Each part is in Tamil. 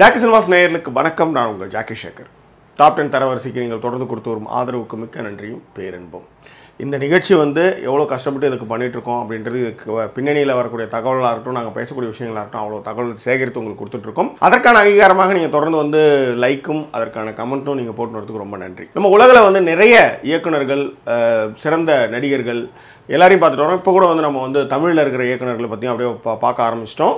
ஜாக்கி சினிமாஸ் நேயர்களுக்கு வணக்கம் நான் உங்கள் ஜாக்கி சேகர் டாப் டென் தரவரிசைக்கு நீங்கள் தொடர்ந்து கொடுத்து வரும் ஆதரவுக்கு மிக்க நன்றியும் பேரன்பும் இந்த நிகழ்ச்சி வந்து எவ்வளோ கஷ்டப்பட்டு இதுக்கு பண்ணிகிட்ருக்கோம் அப்படின்றது இதுக்கு பின்னணியில் வரக்கூடிய தகவலாக இருக்கட்டும் நாங்கள் பேசக்கூடிய விஷயங்களாக இருக்கட்டும் அவ்வளோ தகவல் சேகரித்து உங்களுக்கு கொடுத்துட்ருக்கோம் அதற்கான அங்கீகாரமாக நீங்கள் தொடர்ந்து வந்து லைக்கும் அதற்கான கமெண்ட்டும் நீங்கள் போட்டு வரதுக்கு ரொம்ப நன்றி நம்ம உலகில் வந்து நிறைய இயக்குநர்கள் சிறந்த நடிகர்கள் எல்லாரையும் பார்த்துட்டு வரோம் இப்போ கூட வந்து நம்ம வந்து தமிழில் இருக்கிற இயக்குநர்களை பற்றியும் அப்படியே பார்க்க ஆரம்பிச்சிட்டோம்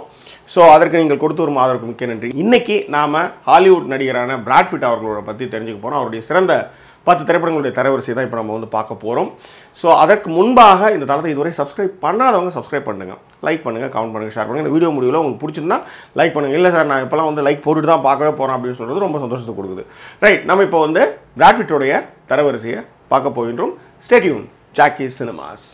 ஸோ அதற்கு நீங்கள் கொடுத்து வரும் அதற்கு முக்கிய நன்றி இன்றைக்கி நாம் ஹாலிவுட் நடிகரான பிராட்ஃபிட் அவர்களோட பற்றி தெரிஞ்சுக்க போகிறோம் அவருடைய சிறந்த பத்து திரைப்படங்களுடைய தரவரிசை தான் இப்போ நம்ம வந்து பார்க்க போகிறோம் ஸோ அதற்கு முன்பாக இந்த தளத்தை இதுவரை சப்ஸ்கிரைப் பண்ணாதவங்க சப்ஸ்கிரைப் பண்ணுங்கள் லைக் பண்ணுங்கள் கமெண்ட் பண்ணுங்கள் ஷேர் பண்ணுங்கள் இந்த வீடியோ முடிவில் உங்களுக்கு பிடிச்சிருந்தா லைக் பண்ணுங்கள் இல்லை சார் நான் இப்போலாம் வந்து லைக் போட்டுட்டு தான் பார்க்கவே போகிறேன் அப்படின்னு சொல்கிறது ரொம்ப சந்தோஷத்தை கொடுக்குது ரைட் நம்ம இப்போ வந்து பிராட்ஃபிட்டோடைய தரவரிசையை பார்க்க போகின்றோம் ஸ்டேடியூன் ஜாக்கி சினிமாஸ்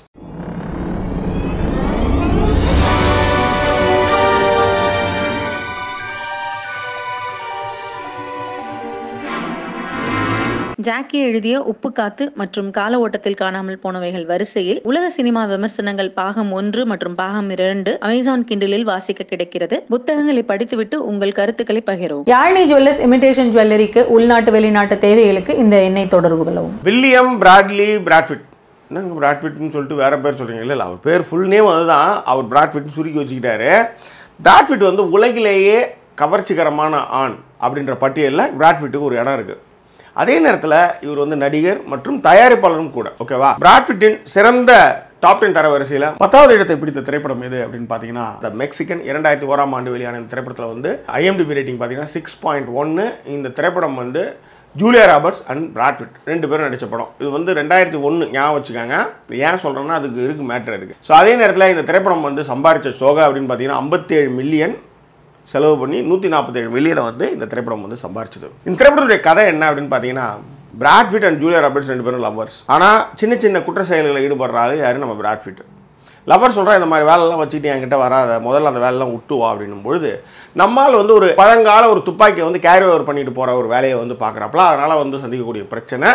ஜாக்கி எழுதிய உப்பு காத்து மற்றும் கால ஓட்டத்தில் காணாமல் போனவைகள் வரிசையில் உலக சினிமா விமர்சனங்கள் பாகம் ஒன்று மற்றும் பாகம் இரண்டு அமேசான் கிண்டலில் வாசிக்க கிடைக்கிறது புத்தகங்களை படித்துவிட்டு உங்கள் கருத்துக்களை பகிரவும் யாழினி ஜுவல்லர்ஸ் இமிடேஷன் ஜுவல்லரிக்கு உள்நாட்டு வெளிநாட்டு தேவைகளுக்கு இந்த எண்ணெய் தொடர்பு கொள்ளவும் வில்லியம் பிராட்லி பிராட்விட் என்னங்க பிராட்விட்னு சொல்லிட்டு வேற பேர் சொல்றீங்க இல்லை அவர் பேர் ஃபுல் நேம் அதுதான் அவர் பிராட்விட்னு சுருக்கி வச்சுக்கிட்டாரு பிராட்விட் வந்து உலகிலேயே கவர்ச்சிகரமான ஆண் அப்படின்ற பட்டியலில் பிராட்விட்டுக்கு ஒரு இடம் இருக்குது அதே நேரத்தில் இவர் வந்து நடிகர் மற்றும் தயாரிப்பாளரும் கூட ஓகேவா பிராட்பிட்டின் சிறந்த டாப் டென் தரவரிசையில் பத்தாவது இடத்தை பிடித்த திரைப்படம் எது அப்படின்னு பார்த்தீங்கன்னா த மெக்சிகன் இரண்டாயிரத்தி ஓராம் ஆண்டு வெளியான இந்த திரைப்படத்தில் வந்து ஐஎம்டி ரேட்டிங் பார்த்தீங்கன்னா சிக்ஸ் பாயிண்ட் ஒன்று இந்த திரைப்படம் வந்து ஜூலியா ராபர்ட்ஸ் அண்ட் பிராட்விட் ரெண்டு பேரும் நடித்த படம் இது வந்து ரெண்டாயிரத்தி ஒன்று ஞாபகம் வச்சுக்காங்க ஏன் சொல்கிறேன்னா அதுக்கு இருக்குது மேட்ரு அதுக்கு ஸோ அதே நேரத்தில் இந்த திரைப்படம் வந்து சம்பாரித்த சோகா அப்படின்னு பார்த்தீங்கன்னா ஐம்பத்தேழு மில்லியன் செலவு பண்ணி நூற்றி நாற்பத்தேழு மில்லியனை வந்து இந்த திரைப்படம் வந்து சம்பாரிச்சது இந்த திரைப்படத்துடைய கதை என்ன அப்படின்னு பார்த்தீங்கன்னா பிராட்ஃபிட் அண்ட் ஜூலியர் ராபர்ட்ஸ் ரெண்டு பேரும் லவ்வர்ஸ் ஆனால் சின்ன சின்ன குற்ற செயல்களில் ஈடுபடுறாரு யாரும் நம்ம பிராட்ஃபிட் லவர் சொல்கிறா இந்த மாதிரி வேலைலாம் வச்சுட்டு என்கிட்ட வராத முதல்ல அந்த வேலைலாம் விட்டுவா அப்படின்னும் பொழுது நம்மால் வந்து ஒரு பழங்கால ஒரு துப்பாக்கியை வந்து கேரி ஓவர் பண்ணிட்டு போகிற ஒரு வேலையை வந்து பார்க்குறப்பல அதனால் வந்து சந்திக்கக்கூடிய பிரச்சனை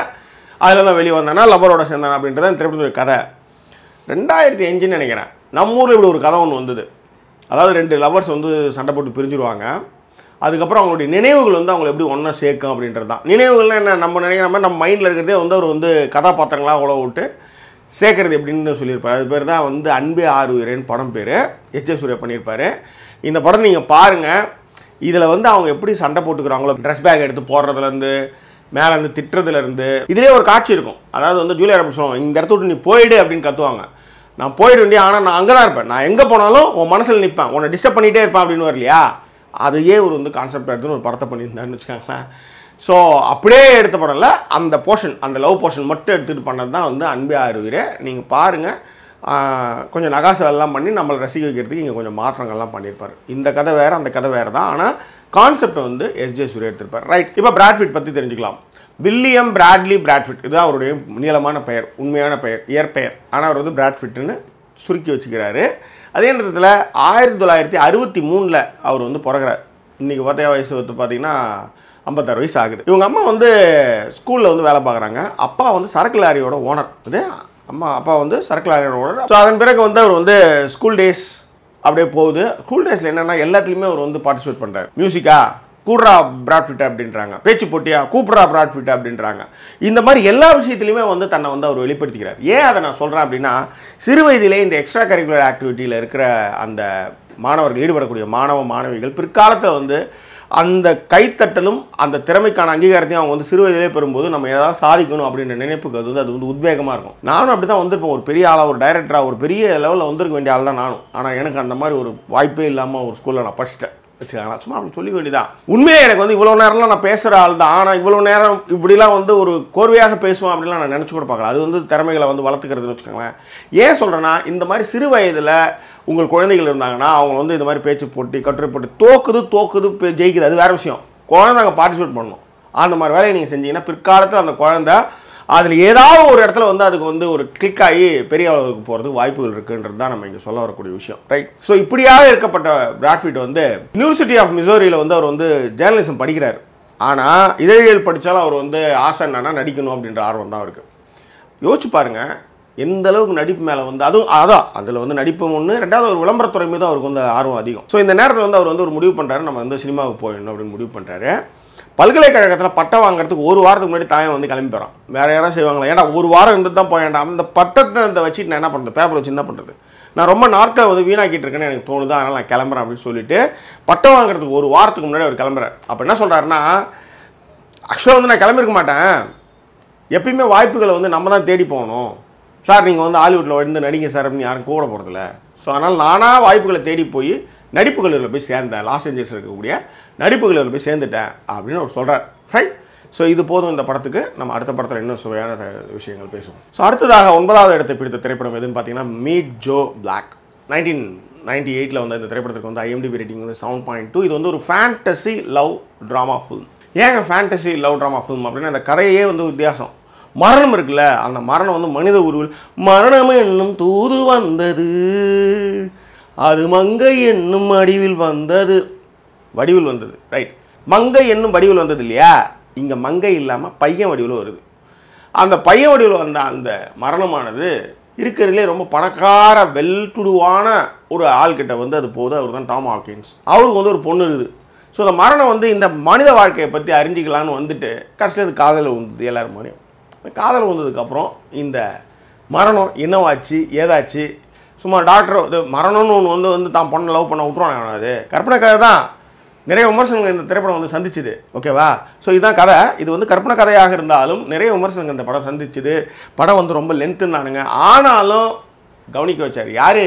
அதில் தான் வெளியே வந்தேன்னா லவரோட சேர்ந்தானா அப்படின்றத திரைப்படத்துடைய கதை ரெண்டாயிரத்தி அஞ்சுன்னு நினைக்கிறேன் நம்ம ஊரில் இப்படி ஒரு கதை ஒன்று வந்தது அதாவது ரெண்டு லவ்வர்ஸ் வந்து சண்டை போட்டு பிரிஞ்சுருவாங்க அதுக்கப்புறம் அவங்களுடைய நினைவுகள் வந்து அவங்களை எப்படி ஒன்றா சேர்க்கும் அப்படின்றது தான் நினைவுகள்லாம் என்ன நம்ம நினைக்கிற மாதிரி நம்ம மைண்டில் இருக்கிறதே வந்து அவர் வந்து கதாபாத்திரங்களாக உழவு விட்டு சேர்க்கறது எப்படின்னு சொல்லியிருப்பார் அது பேர் தான் வந்து அன்பே ஆறு உயிரேன் படம் பேர் எஸ் ஜே சூர்யா பண்ணியிருப்பார் இந்த படம் நீங்கள் பாருங்கள் இதில் வந்து அவங்க எப்படி சண்டை போட்டுக்கிறாங்களோ ட்ரெஸ் பேக் எடுத்து போடுறதுலேருந்து மேலேருந்து திட்டுறதுலேருந்து இதிலே ஒரு காட்சி இருக்கும் அதாவது வந்து ஜூலியர் ராபர்ட் சொல்லுவாங்க இந்த இடத்த விட்டு நீ போயிடு அப்படின்னு கற்றுவாங்க நான் போயிடுவேன் ஆனால் நான் அங்கே தான் இருப்பேன் நான் எங்கே போனாலும் உன் மனசில் நிற்பேன் உன்னை டிஸ்டர்ப் பண்ணிகிட்டே இருப்பேன் அப்படின்னு இல்லையா அதையே ஒரு வந்து கான்செப்ட் எடுத்துன்னு ஒரு படத்தை பண்ணியிருந்தாருன்னு வச்சுக்கோங்களேன் ஸோ அப்படியே எடுத்த படம்ல அந்த போர்ஷன் அந்த லவ் போர்ஷன் மட்டும் எடுத்துகிட்டு பண்ணது தான் வந்து அன்பே ஆறுவீரே நீங்கள் பாருங்கள் கொஞ்சம் நகாசெல்லாம் பண்ணி நம்மளை ரசிக்க வைக்கிறதுக்கு இங்கே கொஞ்சம் மாற்றங்கள்லாம் பண்ணியிருப்பார் இந்த கதை வேறு அந்த கதை வேறு தான் ஆனால் கான்செப்டை வந்து எஸ்ஜே சூர்யா எடுத்திருப்பார் ரைட் இப்போ பிராட்ஃபிட் பற்றி தெரிஞ்சுக்கலாம் வில்லியம் பிராட்லி பிராட்ஃபிட் இதுதான் அவருடைய நீளமான பெயர் உண்மையான பெயர் இயற்பெயர் ஆனால் அவர் வந்து பிராட்ஃபிட்னு சுருக்கி வச்சுக்கிறாரு அதே நேரத்தில் ஆயிரத்தி தொள்ளாயிரத்தி அறுபத்தி மூணில் அவர் வந்து பிறகுறார் இன்றைக்கி பார்த்தா வயசு வந்து பார்த்தீங்கன்னா ஐம்பத்தாறு வயசு ஆகுது இவங்க அம்மா வந்து ஸ்கூலில் வந்து வேலை பார்க்குறாங்க அப்பா வந்து சரக்கு லாரியோட ஓனர் அது அம்மா அப்பா வந்து சரக்கு லாரியோட ஓனர் ஸோ அதன் பிறகு வந்து அவர் வந்து ஸ்கூல் டேஸ் அப்படியே போகுது ஸ்கூல் டேஸில் என்னென்னா எல்லாத்துலேயுமே அவர் வந்து பார்ட்டிசிபேட் பண்ணுறாரு மியூசிக்கா கூடுறா பிராட்ஃபிட் அப்படின்றாங்க பேச்சு போட்டியா கூப்பிட்றா பிராட்ஃபிட் அப்படின்றாங்க இந்த மாதிரி எல்லா விஷயத்துலையுமே வந்து தன்னை வந்து அவர் வெளிப்படுத்திக்கிறார் ஏன் அதை நான் சொல்கிறேன் அப்படின்னா சிறு வயதிலே இந்த எக்ஸ்ட்ரா கரிக்குலர் ஆக்டிவிட்டியில் இருக்கிற அந்த மாணவர்கள் ஈடுபடக்கூடிய மாணவ மாணவிகள் பிற்காலத்தில் வந்து அந்த கைத்தட்டலும் அந்த திறமைக்கான அங்கீகாரத்தையும் அவங்க வந்து சிறு வயதிலே பெறும்போது நம்ம ஏதாவது சாதிக்கணும் அப்படின்ற நினைப்புக்கு அது வந்து அது வந்து உத்வேகமாக இருக்கும் நானும் அப்படி தான் வந்திருப்பேன் ஒரு பெரிய ஆளாக ஒரு டைரக்டராக ஒரு பெரிய லெவலில் வந்திருக்க வேண்டிய ஆள் தான் நானும் ஆனால் எனக்கு அந்த மாதிரி ஒரு வாய்ப்பே இல்லாமல் ஒரு ஸ்கூலில் நான் படிச்சிட்டேன் வச்சுக்கலாம் சும்மா அப்படி சொல்லிக்க வேண்டியதான் உண்மையாக எனக்கு வந்து இவ்வளோ நேரம்லாம் நான் பேசுகிற ஆள் தான் ஆனால் இவ்வளோ நேரம் இப்படிலாம் வந்து ஒரு கோர்வையாக பேசுவோம் அப்படிலாம் நான் நினச்சி கூட பார்க்கலாம் அது வந்து திறமைகளை வந்து வளர்த்துக்கிறதுன்னு வச்சுக்கோங்களேன் ஏன் சொல்கிறேன்னா இந்த மாதிரி சிறு வயதில் உங்கள் குழந்தைகள் இருந்தாங்கன்னா அவங்க வந்து இந்த மாதிரி பேச்சு போட்டி கட்டுரை போட்டி தோக்குது தோக்குது ஜெயிக்குது அது வேறு விஷயம் நாங்கள் பார்ட்டிசிபேட் பண்ணணும் அந்த மாதிரி வேலையை நீங்கள் செஞ்சீங்கன்னா பிற்காலத்தில் அந்த குழந்த அதில் ஏதாவது ஒரு இடத்துல வந்து அதுக்கு வந்து ஒரு கிளிக் ஆகி பெரிய அளவுக்கு போகிறதுக்கு வாய்ப்புகள் இருக்குன்றது தான் நம்ம இங்கே சொல்ல வரக்கூடிய விஷயம் ரைட் ஸோ இப்படியாக இருக்கப்பட்ட பிராட்ஃபீட் வந்து யூனிவர்சிட்டி ஆஃப் மிசோரியில் வந்து அவர் வந்து ஜேர்னலிசம் படிக்கிறார் ஆனால் இதழியல் படித்தாலும் அவர் வந்து ஆசை என்னன்னா நடிக்கணும் அப்படின்ற ஆர்வம் தான் இருக்குது யோசிச்சு பாருங்கள் எந்த அளவுக்கு நடிப்பு மேலே வந்து அதுவும் அதான் அதில் வந்து நடிப்பு ஒன்று ரெண்டாவது ஒரு விளம்பரத்துறை மீது அவருக்கு வந்து ஆர்வம் அதிகம் ஸோ இந்த நேரத்தில் வந்து அவர் வந்து ஒரு முடிவு பண்ணுறாரு நம்ம வந்து சினிமாவுக்கு போயிடணும் அப்படின்னு முடிவு பண்ணுறாரு பல்கலைக்கழகத்தில் பட்டம் வாங்குறதுக்கு ஒரு வாரத்துக்கு முன்னாடி தாயம் வந்து கிளம்பி போகிறான் வேறு யாரும் செய்வாங்களா ஏன்னா ஒரு வாரம் இருந்து தான் போயேன்டா அந்த பட்டத்தை இந்த வச்சுட்டு நான் என்ன பண்ணுறது பேப்பர் வச்சு என்ன பண்ணுறது நான் ரொம்ப நாட்கள் வந்து வீணாக்கிட்டு இருக்கேன்னு எனக்கு தோணுது அதனால் நான் கிளம்புறேன் அப்படின்னு சொல்லிட்டு பட்டம் வாங்குறதுக்கு ஒரு வாரத்துக்கு முன்னாடி அவர் கிளம்புற அப்போ என்ன சொல்கிறாருன்னா ஆக்சுவலாக வந்து நான் கிளம்பிருக்க மாட்டேன் எப்பயுமே வாய்ப்புகளை வந்து நம்ம தான் தேடி போகணும் சார் நீங்கள் வந்து ஹாலிவுட்டில் வந்து நடிங்க சார் அப்படின்னு யாரும் கூட போகிறதில்ல ஸோ அதனால் நானாக வாய்ப்புகளை தேடி போய் நடிப்பு கல்லூரியில் போய் சேர்ந்தேன் லாஸ் ஏஞ்சல்ஸ் இருக்கக்கூடிய நடிப்பு கல்லூரியில் போய் சேர்ந்துட்டேன் அப்படின்னு அவர் சொல்கிறார் ரைட் ஸோ இது போதும் இந்த படத்துக்கு நம்ம அடுத்த படத்தில் இன்னும் சுவையான விஷயங்கள் பேசுவோம் ஸோ அடுத்ததாக ஒன்பதாவது இடத்தை பிடித்த திரைப்படம் எதுன்னு பார்த்தீங்கன்னா Meet Joe Black nineteen ninety எயிட்டில் வந்து இந்த திரைப்படத்துக்கு வந்து ஐஎம்டிபி ரேட்டிங் வந்து செவன் பாயிண்ட் டூ இது வந்து ஒரு ஃபேண்டசி லவ் ட்ராமா ஃபில்ம் ஏங்க ஃபேண்டசி லவ் ட்ராமா ஃபில்ம் அப்படின்னா அந்த கதையே வந்து வித்தியாசம் மரணம் இருக்குல்ல அந்த மரணம் வந்து மனித உருவில் மரணம் என்னும் தூது வந்தது அது மங்கை என்னும் அடிவில் வந்தது வடிவில் வந்தது ரைட் மங்கை என்னும் வடிவில் வந்தது இல்லையா இங்கே மங்கை இல்லாமல் பையன் வடிவில் வருது அந்த பையன் வடிவில் வந்த அந்த மரணமானது இருக்கிறதுலே ரொம்ப பணக்கார வெல் டுடுவான ஒரு ஆள்கிட்ட வந்து அது போகுது அவர் தான் டாம் ஹாக்கின்ஸ் அவருக்கு வந்து ஒரு பொண்ணு இருக்குது ஸோ அந்த மரணம் வந்து இந்த மனித வாழ்க்கையை பற்றி அறிஞ்சிக்கலான்னு வந்துட்டு கடைசியில் அது காதலில் வந்தது எல்லாரும் மாதிரியும் காதல் வந்ததுக்கப்புறம் இந்த மரணம் என்னவாச்சு ஏதாச்சு சும்மா டாக்டர் இது மரணம்னு ஒன்று வந்து வந்து தான் பொண்ணை லவ் பண்ண விட்டுருவான் அது கற்பனை கதை தான் நிறைய விமர்சனங்கள் இந்த திரைப்படம் வந்து சந்திச்சுது ஓகேவா ஸோ இதுதான் கதை இது வந்து கற்பனை கதையாக இருந்தாலும் நிறைய விமர்சனங்கள் இந்த படம் சந்திச்சுது படம் வந்து ரொம்ப நானுங்க ஆனாலும் கவனிக்க வச்சார் யார்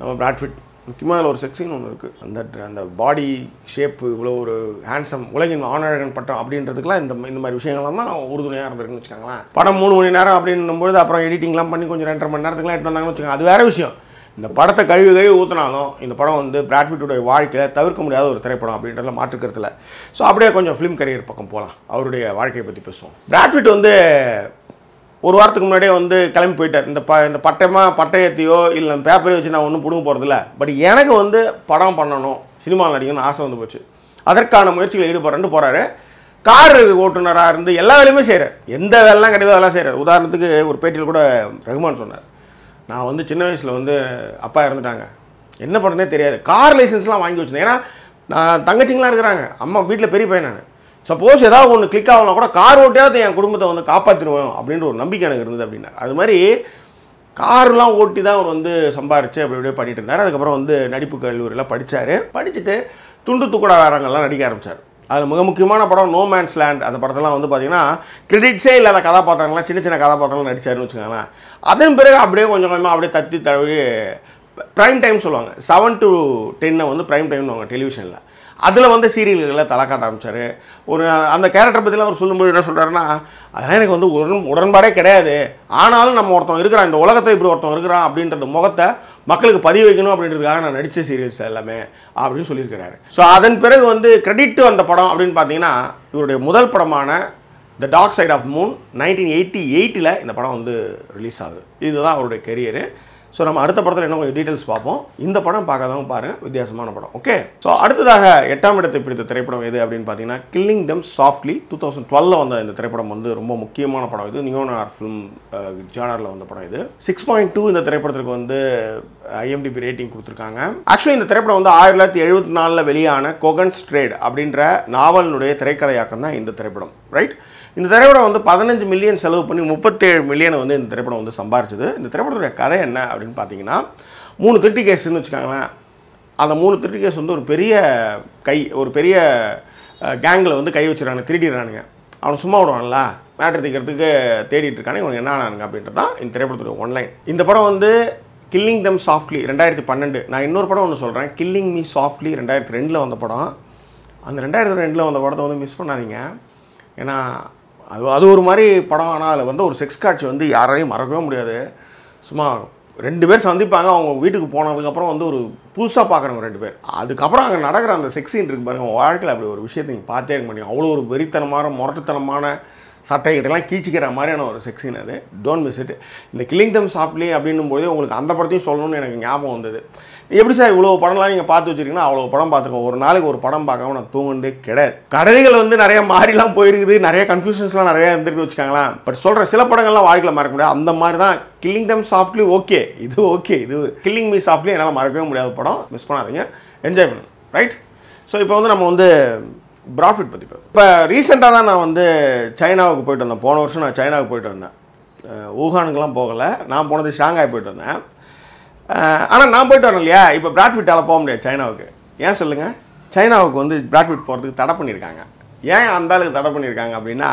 நம்ம பிராட்ஃபிட் முக்கியமாக அதில் ஒரு செக்ஸின்னு ஒன்று இருக்குது அந்த அந்த பாடி ஷேப்பு இவ்வளோ ஒரு ஹேண்ட்ஸம் உலகின் ஆணழகன் பட்டம் அப்படின்றதுக்குலாம் இந்த இந்த மாதிரி விஷயங்கள்லாம் தான் உறுதுணையாக இருந்திருக்குன்னு வச்சுக்காங்களேன் படம் மூணு மணி நேரம் அப்படின்னும்போது அப்புறம் எடிட்டிங்லாம் பண்ணி கொஞ்சம் ரெண்டரை மணி நேரத்துக்குலாம் எடுத்து வந்தாங்கன்னு வச்சுக்கோங்க அது வேறு விஷயம் இந்த படத்தை கழுவி கழுவி ஊற்றினாலும் இந்த படம் வந்து பிராட்விட்டுடைய வாழ்க்கையில் தவிர்க்க முடியாத ஒரு திரைப்படம் அப்படின்றதுல மாற்றுக்கிறதுல ஸோ அப்படியே கொஞ்சம் ஃபிலிம் கரியர் பக்கம் போகலாம் அவருடைய வாழ்க்கையை பற்றி பேசுவோம் பிராட்விட் வந்து ஒரு வாரத்துக்கு முன்னாடியே வந்து கிளம்பி போயிட்டார் இந்த ப இந்த பட்டயமாக பட்டயத்தையோ இல்லை பேப்பரையோ வச்சு நான் ஒன்றும் பிடுங்க போகிறதில்ல பட் எனக்கு வந்து படம் பண்ணணும் சினிமாவில் நடிக்கணும்னு ஆசை வந்து போச்சு அதற்கான முயற்சிகளை ஈடுபடுறேன்னு போகிறாரு கார் ஓட்டுநராக இருந்து எல்லா வேலையுமே செய்கிறார் எந்த வேலைலாம் கிடையாது அதெல்லாம் செய்கிறார் உதாரணத்துக்கு ஒரு பேட்டியில் கூட ரகுமான் சொன்னார் நான் வந்து சின்ன வயசில் வந்து அப்பா இறந்துட்டாங்க என்ன பண்ணுறதே தெரியாது கார் லைசன்ஸ்லாம் வாங்கி வச்சுருந்தேன் ஏன்னா நான் தங்கச்சிங்களாம் இருக்கிறாங்க அம்மா வீட்டில் பெரிய பையன் நான் சப்போஸ் ஏதாவது ஒன்று கிளிக் ஆகலாம் கூட கார் ஓட்டியாவது என் குடும்பத்தை வந்து காப்பாற்றிடுவேன் அப்படின்ற ஒரு நம்பிக்கை எனக்கு இருந்தது அப்படின்னா அது மாதிரி கார்லாம் ஓட்டி தான் அவர் வந்து சம்பாரிச்சு அப்படி அப்படியே பண்ணிட்டு இருந்தார் அதுக்கப்புறம் வந்து நடிப்பு கல்லூரியெலாம் படித்தார் படிச்சுட்டு துண்டு துக்குடாரங்கள்லாம் நடிக்க ஆரம்பித்தார் அதில் மிக முக்கியமான படம் நோ மேன்ஸ் லேண்ட் அந்த படத்தெல்லாம் வந்து பார்த்தீங்கன்னா கிரெடிட்ஸே இல்லாத கதாபாத்திரங்கள்லாம் சின்ன சின்ன கதாபாத்திரங்கள் நடித்தாருன்னு வச்சுக்கோங்களேன் அதன் பிறகு அப்படியே கொஞ்சம் கொஞ்சமாக அப்படியே தத்தி தழுவி ப்ரைம் டைம் சொல்லுவாங்க செவன் டு டென்னை வந்து ப்ரைம் டைம்னு வாங்க டெலிவிஷனில் அதில் வந்து சீரியல்களில் தலை காட்ட ஆரம்பித்தார் ஒரு அந்த கேரக்டர் பற்றிலாம் அவர் சொல்லும்போது என்ன சொல்கிறாருன்னா அதெல்லாம் எனக்கு வந்து உடன் உடன்பாடே கிடையாது ஆனாலும் நம்ம ஒருத்தன் இருக்கிறான் இந்த உலகத்தை இப்படி ஒருத்தன் இருக்கிறான் அப்படின்றது முகத்தை மக்களுக்கு பதிவு வைக்கணும் அப்படின்றதுக்காக நான் நடித்த சீரியல்ஸ் எல்லாமே அப்படின்னு சொல்லியிருக்கிறாரு ஸோ அதன் பிறகு வந்து கிரெடிட் வந்த படம் அப்படின்னு பார்த்தீங்கன்னா இவருடைய முதல் படமான the dark side of moon nineteen eighty எயிட்டில் இந்த படம் வந்து ரிலீஸ் ஆகுது இதுதான் அவருடைய கெரியரு ஸோ நம்ம அடுத்த படத்தில் என்ன கொஞ்சம் டீட்டெயில்ஸ் பார்ப்போம் இந்த படம் பார்க்காதவங்க பாருங்கள் வித்தியாசமான படம் ஓகே ஸோ அடுத்ததாக எட்டாம் இடத்தை பிடித்த திரைப்படம் எது அப்படின்னு பார்த்தீங்கன்னா killing them softly two thousand டுவெல்ல வந்த இந்த திரைப்படம் வந்து ரொம்ப முக்கியமான படம் இது நியோனார் ஃபிலிம் ஜானரில் வந்த படம் இது சிக்ஸ் பாயிண்ட் டூ இந்த திரைப்படத்திற்கு வந்து ஐஎம்டிபி uh, ரேட்டிங் கொடுத்துருக்காங்க ஆக்சுவலி இந்த திரைப்படம் வந்து ஆயிரத்தி தொள்ளாயிரத்தி எழுபத்தி நாலில் வெளியான கோகன் ஸ்ட்ரேட் அப்படின்ற நாவலினுடைய திரைக்கதையாக்கம் தான் இந்த திரைப்படம் ரைட் இந்த திரைப்படம் வந்து பதினஞ்சு மில்லியன் செலவு பண்ணி முப்பத்தேழு மில்லியனை வந்து இந்த திரைப்படம் வந்து சம்பாரிச்சது இந்த திரைப்படத்துடைய கதை என்ன அப்படின்னு பார்த்தீங்கன்னா மூணு திருட்டு கேஸ்ன்னு வச்சுக்காங்களேன் அந்த மூணு திருட்டு கேஸ் வந்து ஒரு பெரிய கை ஒரு பெரிய கேங்கில் வந்து கை வச்சுறானுங்க திருடிடுறானுங்க அவனை சும்மா விடுவான்ல மேட்ரு தீக்கிறதுக்கு தேடிட்டு இருக்கானு இவனுக்கு என்ன ஆனானுங்க அப்படின்றது தான் இந்த திரைப்படத்துடைய ஒன்லைன் இந்த படம் வந்து கில்லிங் தம் சாஃப்ட்லி ரெண்டாயிரத்தி பன்னெண்டு நான் இன்னொரு படம் ஒன்று சொல்கிறேன் கில்லிங் மீ சாஃப்ட்லி ரெண்டாயிரத்தி ரெண்டில் வந்த படம் அந்த ரெண்டாயிரத்தி ரெண்டில் வந்த படத்தை வந்து மிஸ் பண்ணாதீங்க ஏன்னா அது அது ஒரு மாதிரி படம் ஆனால் அதில் வந்து ஒரு செக்ஸ் காட்சி வந்து யாரையும் மறக்கவே முடியாது சும்மா ரெண்டு பேர் சந்திப்பாங்க அவங்க வீட்டுக்கு போனதுக்கப்புறம் வந்து ஒரு புதுசாக பார்க்குறவங்க ரெண்டு பேர் அதுக்கப்புறம் அங்கே நடக்கிற அந்த செக்ஸ் சீன் இருக்கு பாருங்கள் வாழ்க்கையில் அப்படி ஒரு விஷயத்தை நீங்கள் பார்த்தே இருக்க முடியும் அவ்வளோ ஒரு வெறித்தனமான முரட்டுத்தனமான சட்டைகிட்டலாம் கீச்சிக்கிற மாதிரியான ஒரு செக்ஸ் சீன் அது டோன்ட் மிஸ் இட் இந்த கிளிங் தம் சாஃப்ட்லி அப்படின்னும் போதே உங்களுக்கு அந்த படத்தையும் சொல்லணும்னு எனக்கு ஞாபகம் வந்தது எப்படி சார் இவ்வளோ படம்லாம் நீங்கள் பார்த்து வச்சுருக்கீங்கன்னா அவ்வளோ படம் பார்த்துருக்கோம் ஒரு நாளைக்கு ஒரு படம் பார்க்காம நான் தூங்குனதே கிடையாது கடைகள் வந்து நிறைய மாறிலாம் போயிருக்குது நிறைய கன்ஃபியூஷன்ஸ்லாம் நிறைய இருந்துருக்கு வச்சுக்காங்களேன் பட் சொல்கிற சில படங்கள்லாம் வாழ்க்கையில் மறக்க முடியாது அந்த மாதிரி தான் கில்லிங் தம் சாஃப்ட்லி ஓகே இது ஓகே இது கில்லிங் மீ சாஃப்ட்லி என்னால் மறக்கவே முடியாத படம் மிஸ் பண்ணாதீங்க என்ஜாய் பண்ணுங்க ரைட் ஸோ இப்போ வந்து நம்ம வந்து ப்ராஃபிட் பற்றி இப்போ ரீசெண்டாக தான் நான் வந்து சைனாவுக்கு போயிட்டு வந்தேன் போன வருஷம் நான் சைனாவுக்கு போயிட்டு வந்தேன் ஊகானுக்கெலாம் போகலை நான் போனது ஷாங்காய் போயிட்டு வந்தேன் ஆனால் நான் போயிட்டு வரேன் இல்லையா இப்போ பிராட்ஃபிட்டால் போக முடியாது சைனாவுக்கு ஏன் சொல்லுங்கள் சைனாவுக்கு வந்து பிராட்ஃபிட் போகிறதுக்கு தடை பண்ணியிருக்காங்க ஏன் அந்த அளவுக்கு தடை பண்ணியிருக்காங்க அப்படின்னா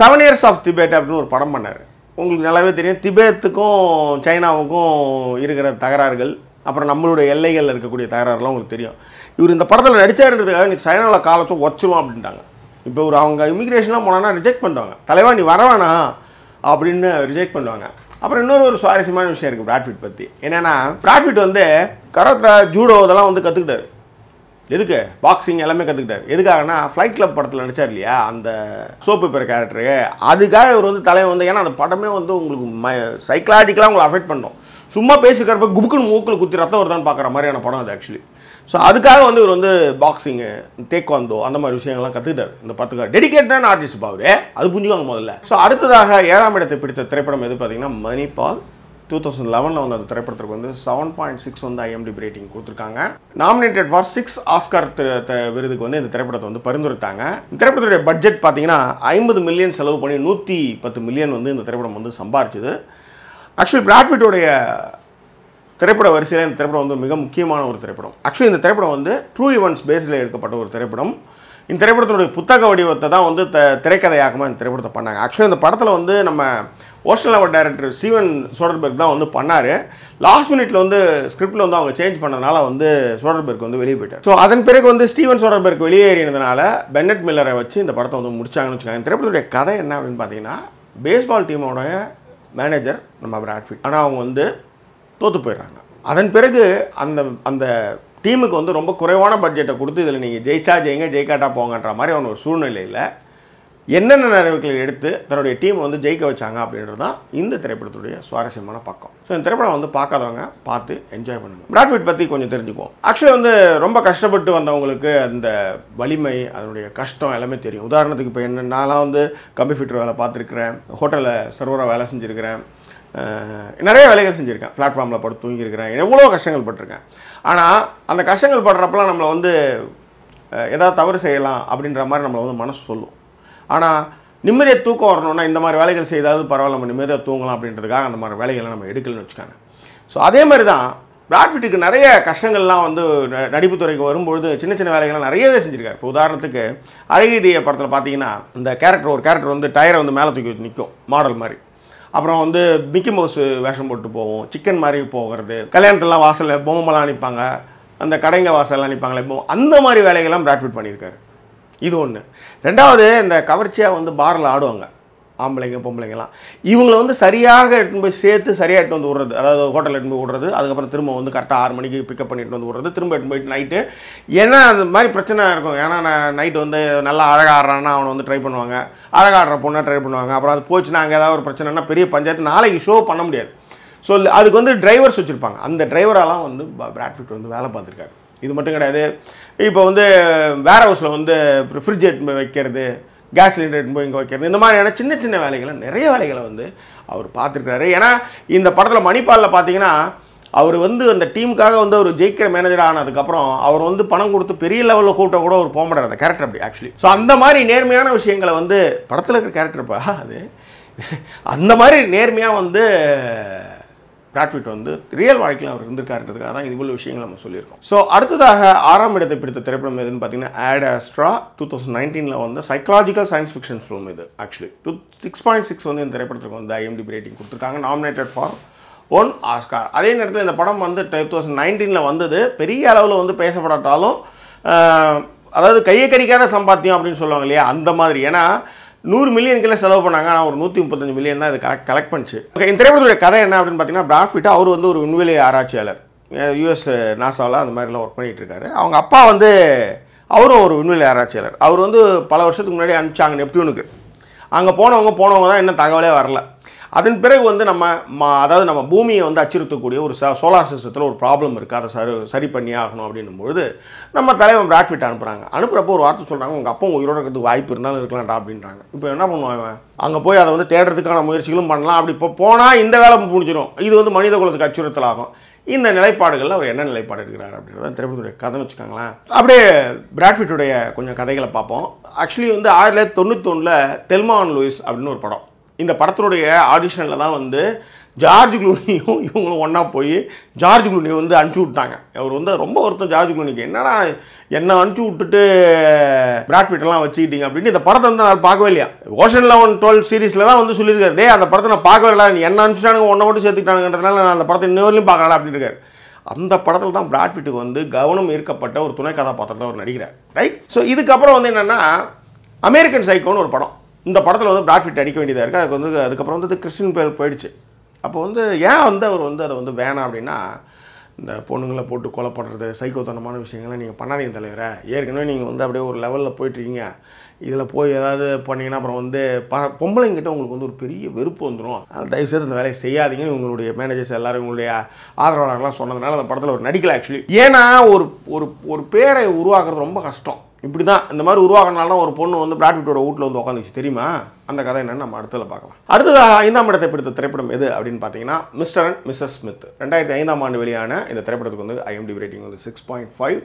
செவன் இயர்ஸ் ஆஃப் திபேட் அப்படின்னு ஒரு படம் பண்ணார் உங்களுக்கு நல்லாவே தெரியும் திபேத்துக்கும் சைனாவுக்கும் இருக்கிற தகராறுகள் அப்புறம் நம்மளுடைய எல்லைகளில் இருக்கக்கூடிய தகராறுலாம் உங்களுக்கு தெரியும் இவர் இந்த படத்தில் நடிச்சாருன்றதுக்காக நீ சைனாவில் காலச்சும் ஒச்சிரும் அப்படின்ட்டாங்க இப்போ ஒரு அவங்க இமிக்ரேஷனாக போனான்னா ரிஜெக்ட் பண்ணுவாங்க தலைவா நீ வரவானா அப்படின்னு ரிஜெக்ட் பண்ணுவாங்க அப்புறம் இன்னொரு ஒரு சுவாரஸ்யமான விஷயம் இருக்குது பிராட்ஃபிட் பற்றி என்னென்னா பிராட்ஃபிட் வந்து கரத்தா ஜூடோ இதெல்லாம் வந்து கற்றுக்கிட்டாரு எதுக்கு பாக்ஸிங் எல்லாமே கற்றுக்கிட்டார் எதுக்காகனா ஃப்ளைட் கிளப் படத்தில் நடித்தார் இல்லையா அந்த சோப்பு பேப்பர் கேரக்டரு அதுக்காக இவர் வந்து தலைவர் வந்து ஏன்னா அந்த படமே வந்து உங்களுக்கு ம சைக்கலாஜிக்கலாக உங்களை அஃபெக்ட் பண்ணும் சும்மா பேசிக்கிறப்ப குபுக்குன்னு மூக்கில் குத்தி ரத்தம் வருதான்னு பார்க்குற மாதிரியான படம் அது ஆக்சுவலி ஸோ அதுக்காக வந்து இவர் வந்து பாக்ஸிங்கு தேக்வாந்தோ அந்த மாதிரி விஷயங்கள்லாம் கற்றுக்கிட்டார் இந்த பத்துக்கார் டெடிக்கேட்டான ஆர்டிஸ்ட் பாவர் அது புரிஞ்சுவாங்க முதல்ல ஸோ அடுத்ததாக ஏழாம் இடத்தை பிடித்த திரைப்படம் எது பார்த்தீங்கன்னா மணிபால் டூ தௌசண்ட் லெவனில் வந்து அந்த திரைப்படத்துக்கு வந்து செவன் பாயிண்ட் சிக்ஸ் வந்து ஐஎம்டி ரேட்டிங் கொடுத்துருக்காங்க நாமினேட்டட் ஃபார் சிக்ஸ் ஆஸ்கார் விருதுக்கு வந்து இந்த திரைப்படத்தை வந்து பரிந்துரைத்தாங்க இந்த திரைப்படத்துடைய பட்ஜெட் பார்த்தீங்கன்னா ஐம்பது மில்லியன் செலவு பண்ணி நூற்றி பத்து மில்லியன் வந்து இந்த திரைப்படம் வந்து சம்பாரிச்சுது ஆக்சுவலி பிராட்விட்டோடைய திரைப்பட வரிசையில் இந்த திரைப்படம் வந்து மிக முக்கியமான ஒரு திரைப்படம் ஆக்சுவலி இந்த திரைப்படம் வந்து ட்ரூ ஈவெண்ட்ஸ் பேஸில் எடுக்கப்பட்ட ஒரு திரைப்படம் இந்த திரைப்படத்தினுடைய புத்தக வடிவத்தை தான் வந்து த திரைக்கதையாக்கமாக இந்த திரைப்படத்தை பண்ணாங்க ஆக்சுவலி இந்த படத்தில் வந்து நம்ம ஓஸ்டல் அவர் டைரக்டர் ஸ்டீவன் சோடர்பெர்க் தான் வந்து பண்ணார் லாஸ்ட் மினிட்ல வந்து ஸ்கிரிப்டில் வந்து அவங்க சேஞ்ச் பண்ணனால வந்து சோடர்பெர்க் வந்து வெளியே போயிட்டார் ஸோ அதன் பிறகு வந்து ஸ்டீவன் சோடர்பெர்க் வெளியேறினதுனால பென்னட் மில்லரை வச்சு இந்த படத்தை வந்து முடிச்சாங்கன்னு வச்சுக்காங்க திரைப்படத்துடைய கதை என்ன அப்படின்னு பார்த்தீங்கன்னா பேஸ்பால் டீமோடைய மேனேஜர் நம்ம பிராட்ஃபிட் ஆனால் அவங்க வந்து தோற்று போயிடுறாங்க அதன் பிறகு அந்த அந்த டீமுக்கு வந்து ரொம்ப குறைவான பட்ஜெட்டை கொடுத்து இதில் நீங்கள் ஜெயிச்சா ஜெயிங்க ஜெயிக்காட்டா போங்கன்ற மாதிரி அவன் ஒரு சூழ்நிலையில் என்னென்ன நடவடிக்கைகள் எடுத்து தன்னுடைய டீம் வந்து ஜெயிக்க வச்சாங்க அப்படின்றது தான் இந்த திரைப்படத்துடைய சுவாரஸ்யமான பக்கம் ஸோ இந்த திரைப்படம் வந்து பார்க்காதவங்க பார்த்து என்ஜாய் பண்ணுங்க பிராட்ஃபிட் பற்றி கொஞ்சம் தெரிஞ்சுக்குவோம் ஆக்சுவலி வந்து ரொம்ப கஷ்டப்பட்டு வந்தவங்களுக்கு அந்த வலிமை அதனுடைய கஷ்டம் எல்லாமே தெரியும் உதாரணத்துக்கு இப்போ என்ன நான்லாம் வந்து கம்பி வேலை பார்த்துருக்குறேன் ஹோட்டலில் சர்வராக வேலை செஞ்சுருக்கிறேன் நிறைய வேலைகள் செஞ்சுருக்கேன் பிளாட்ஃபார்மில் படுத்து தூங்கியிருக்கிறேன் எவ்வளோ கஷ்டங்கள் பட்டிருக்கேன் ஆனால் அந்த கஷ்டங்கள் படுறப்பெல்லாம் நம்மளை வந்து எதாவது தவறு செய்யலாம் அப்படின்ற மாதிரி நம்மளை வந்து மனசு சொல்லும் ஆனால் நிம்மதியாக தூக்கம் வரணும்னா இந்த மாதிரி வேலைகள் செய்தாவது பரவாயில்ல நம்ம நிம்மதியாக தூங்கலாம் அப்படின்றதுக்காக அந்த மாதிரி வேலைகளை நம்ம எடுக்கலன்னு வச்சுக்காங்க ஸோ அதே மாதிரி தான் பிராட்ஃபிட்டுக்கு நிறைய கஷ்டங்கள்லாம் வந்து நடிப்பு துறைக்கு வரும்பொழுது சின்ன சின்ன வேலைகள்லாம் நிறையவே செஞ்சுருக்காரு இப்போ உதாரணத்துக்கு அழகிதிய படத்தில் பார்த்தீங்கன்னா இந்த கேரக்டர் ஒரு கேரக்டர் வந்து டயரை வந்து மேலே தூக்கி வச்சு நிற்கும் மாடல் மாதிரி அப்புறம் வந்து மிக்கி மவுஸ் வேஷம் போட்டு போவோம் சிக்கன் மாதிரி போகிறது கல்யாணத்துலாம் வாசலில் பொம்மைலாம் அனுப்பாங்க அந்த கடைங்க வாசலாம் நிற்பாங்களே இப்போ அந்த மாதிரி வேலைகள்லாம் பிராட்ஃபிட் பண்ணியிருக்காரு இது ஒன்று ரெண்டாவது இந்த கவர்ச்சியாக வந்து பாரில் ஆடுவாங்க ஆம்பளைங்க பொம்பளைங்கலாம் இவங்களை வந்து சரியாக எடுத்துன்னு போய் சேர்த்து சரியாக எடுத்து வந்து விடுறது அதாவது ஹோட்டலில் எடுத்து போய் விடுறது அதுக்கப்புறம் திரும்ப வந்து கரெக்டாக ஆறு மணிக்கு பிக்கப் பண்ணிட்டு வந்து விடுறது திரும்ப எடுத்து போயிட்டு நைட்டு ஏன்னா அந்த மாதிரி பிரச்சனை இருக்கும் ஏன்னா நான் நைட்டு வந்து நல்லா அழகாக ஆடுறான்னா அவனை வந்து ட்ரை பண்ணுவாங்க அழகாக ஆடுற பொண்ணை ட்ரை பண்ணுவாங்க அப்புறம் அது போச்சுன்னா அங்கே ஏதாவது ஒரு பிரச்சனைனா பெரிய பஞ்சாயத்து நாளைக்கு ஷோ பண்ண முடியாது ஸோ அதுக்கு வந்து டிரைவர்ஸ் வச்சுருப்பாங்க அந்த டிரைவராலாம் வந்து பிராட்ஃபிட் வந்து வேலை பார்த்துருக்காரு இது மட்டும் கிடையாது இப்போ வந்து வேர் ஹவுஸில் வந்து ஃப்ரிட்ஜ் வைக்கிறது கேஸ் சிலிண்டர் எடுத்து போய் இங்கே வைக்கிறது இந்த மாதிரியான சின்ன சின்ன வேலைகளை நிறைய வேலைகளை வந்து அவர் பார்த்துருக்காரு ஏன்னா இந்த படத்தில் மணிப்பாலில் பார்த்தீங்கன்னா அவர் வந்து அந்த டீமுக்காக வந்து அவர் ஜெயிக்கிற மேனேஜர் ஆனதுக்கப்புறம் அவர் வந்து பணம் கொடுத்து பெரிய லெவலில் கூட்ட கூட அவர் போக மாட்டார் அந்த கேரக்டர் அப்படி ஆக்சுவலி ஸோ அந்த மாதிரி நேர்மையான விஷயங்களை வந்து படத்தில் இருக்கிற கேரக்டர் அது அந்த மாதிரி நேர்மையாக வந்து பிராட்விட் வந்து ரியல் வாழ்க்கையில் அவர் இருந்திருக்காருன்றதுக்காக தான் இது போல விஷயங்கள் நம்ம சொல்லியிருக்கோம் ஸோ அடுத்ததாக ஆறாம் இடத்தை பிடித்த திரைப்படம் எதுன்னு பார்த்தீங்கன்னா ஆட் ஆஸ்ட்ரா டூ தௌசண்ட் நைன்டீனில் வந்து சைக்காலஜிக்கல் சயின்ஸ் ஃபிக்ஷன் ஃபிலிம் இது actually two six point six வந்து இந்த திரைப்படத்துக்கு வந்து ஐஎம்டி ரேட்டிங் கொடுத்துருக்காங்க நாமினேட்டட் ஃபார் ஒன் ஆஸ்கார் அதே நேரத்தில் இந்த படம் வந்து டூ தௌசண்ட் நைன்டீனில் வந்தது பெரிய அளவில் வந்து பேசப்படாட்டாலும் அதாவது கையை கடிக்காத சம்பாத்தியம் அப்படின்னு சொல்லுவாங்க இல்லையா அந்த மாதிரி ஏன்னா நூறு மில்லியன் கீழே செலவு பண்ணாங்க ஆனால் ஒரு நூற்றி முப்பத்தஞ்சு மில்லியன் தான் இது கலெக்ட் கலெக்ட் பண்ணிச்சு இந்த திரைப்படத்துடைய கதை என்ன அப்படின்னு பார்த்தீங்கன்னா பிராட்ஃபிட் அவர் வந்து ஒரு விண்வெளி ஆராய்ச்சியாளர் யூஎஸ் நாசாவில் அந்த மாதிரிலாம் ஒர்க் பண்ணிகிட்டு இருக்காரு அவங்க அப்பா வந்து அவரும் ஒரு விண்வெளி ஆராய்ச்சியாளர் அவர் வந்து பல வருஷத்துக்கு முன்னாடி அனுப்பிச்சாங்க நெப்டியூனுக்கு அங்கே போனவங்க போனவங்க தான் இன்னும் தகவலே வரல அதன் பிறகு வந்து நம்ம மா அதாவது நம்ம பூமியை வந்து அச்சுறுத்தக்கூடிய ஒரு ச சோலார் சிஸ்டத்தில் ஒரு ப்ராப்ளம் இருக்குது அதை சரி சரி பண்ணி ஆகணும் அப்படின்னும் பொழுது நம்ம தலைவன் பிராட்ஃபிட் அனுப்புகிறாங்க அனுப்புகிறப்போ ஒரு வார்த்தை சொல்கிறாங்க உங்கள் அப்பா உயிரோட இருக்கிறதுக்கு வாய்ப்பு இருந்தாலும் இருக்கலாம்டா அப்படின்றாங்க இப்போ என்ன பண்ணுவாங்க அங்கே போய் அதை வந்து தேடுறதுக்கான முயற்சிகளும் பண்ணலாம் அப்படி இப்போ போனால் இந்த வேலை முடிஞ்சிடும் இது வந்து மனித குலத்துக்கு அச்சுறுத்தல் ஆகும் இந்த நிலைப்பாடுகளில் அவர் என்ன நிலைப்பாடு இருக்கிறார் அப்படின்றத திரைப்படத்துடைய கதைன்னு வச்சுக்கோங்களேன் அப்படியே பிராட்ஃபிட்டுடைய கொஞ்சம் கதைகளை பார்ப்போம் ஆக்சுவலி வந்து ஆயிரத்தி தொள்ளாயிரத்தி தொண்ணூத்தொன்னில் தெல்மான் லூயிஸ் அப்படின்னு ஒரு படம் இந்த படத்தினுடைய ஆடிஷனில் தான் வந்து ஜார்ஜ் குளூனியும் இவங்களும் ஒன்றா போய் ஜார்ஜ் குளூனி வந்து அனுப்பிச்சி விட்டாங்க அவர் வந்து ரொம்ப ஒருத்தன் ஜார்ஜ் குளூனிக்கு என்னடா என்ன அனுப்பிச்சி விட்டுட்டு பிராட்பிட்டெல்லாம் வச்சுக்கிட்டீங்க அப்படின்னு இந்த படத்தை வந்து நான் பார்க்கவே இல்லையா ஓஷன் லெவன் டுவெல் சீரீஸில் தான் வந்து சொல்லியிருக்காரு டே அந்த படத்தை நான் பார்க்கவே இல்லை என்ன அனுப்பிச்சிட்டானுங்க ஒன்றை மட்டும் சேர்த்துக்கிட்டானுங்கிறதுனால நான் அந்த படத்தை இன்னும் வரலையும் பார்க்கலாம் அப்படின்னு இருக்காரு அந்த படத்தில் தான் பிராட்பிட்டுக்கு வந்து கவனம் ஈர்க்கப்பட்ட ஒரு துணை கதாபாத்திரத்தை அவர் நடிக்கிறார் ரைட் ஸோ இதுக்கப்புறம் வந்து என்னென்னா அமெரிக்கன் சைக்கோன்னு ஒரு படம் இந்த படத்தில் வந்து பிராட்ஃபிட் அடிக்க வேண்டியதாக இருக்குது அதுக்கு வந்து அதுக்கப்புறம் வந்து கிறிஸ்டின் பேர் போயிடுச்சு அப்போ வந்து ஏன் வந்து அவர் வந்து அதை வந்து வேணாம் அப்படின்னா இந்த பொண்ணுங்களை போட்டு கொலைப்படுறது சைக்கோத்தனமான விஷயங்கள்லாம் நீங்கள் பண்ணாதீங்க தலைவரை ஏற்கனவே நீங்கள் வந்து அப்படியே ஒரு லெவலில் போயிட்டுருக்கீங்க இதில் போய் ஏதாவது பண்ணிங்கன்னா அப்புறம் வந்து ப பொம்பளைங்கிட்ட உங்களுக்கு வந்து ஒரு பெரிய வெறுப்பு வந்துடும் தயவுசெய்து இந்த வேலையை செய்யாதீங்கன்னு உங்களுடைய மேனேஜர்ஸ் எல்லோரும் உங்களுடைய ஆதரவாளர்கள்லாம் சொன்னதுனால அந்த படத்தில் ஒரு நடிக்கலை ஆக்சுவலி ஏன்னா ஒரு ஒரு ஒரு பேரை உருவாக்குறது ரொம்ப கஷ்டம் இப்படி தான் இந்த மாதிரி உருவாக்கினால்தான் ஒரு பொண்ணு வந்து பிராட்பிட்டோட வீட்டில் வந்து உட்காந்துச்சு தெரியுமா அந்த கதை என்னன்னு நம்ம அடுத்ததில் பார்க்கலாம் அடுத்ததாக ஐந்தாம் இடத்தை பிடித்த திரைப்படம் எது அப்படின்னு பார்த்தீங்கன்னா மிஸ்டர் அண்ட் மிஸ்ஸஸ் ஸ்மித் ரெண்டாயிரத்தி ஐந்தாம் ஆண்டு வெளியான இந்த திரைப்படத்துக்கு வந்து ஐஎம்டி ரேட்டிங் வந்து சிக்ஸ் பாயிண்ட் ஃபைவ்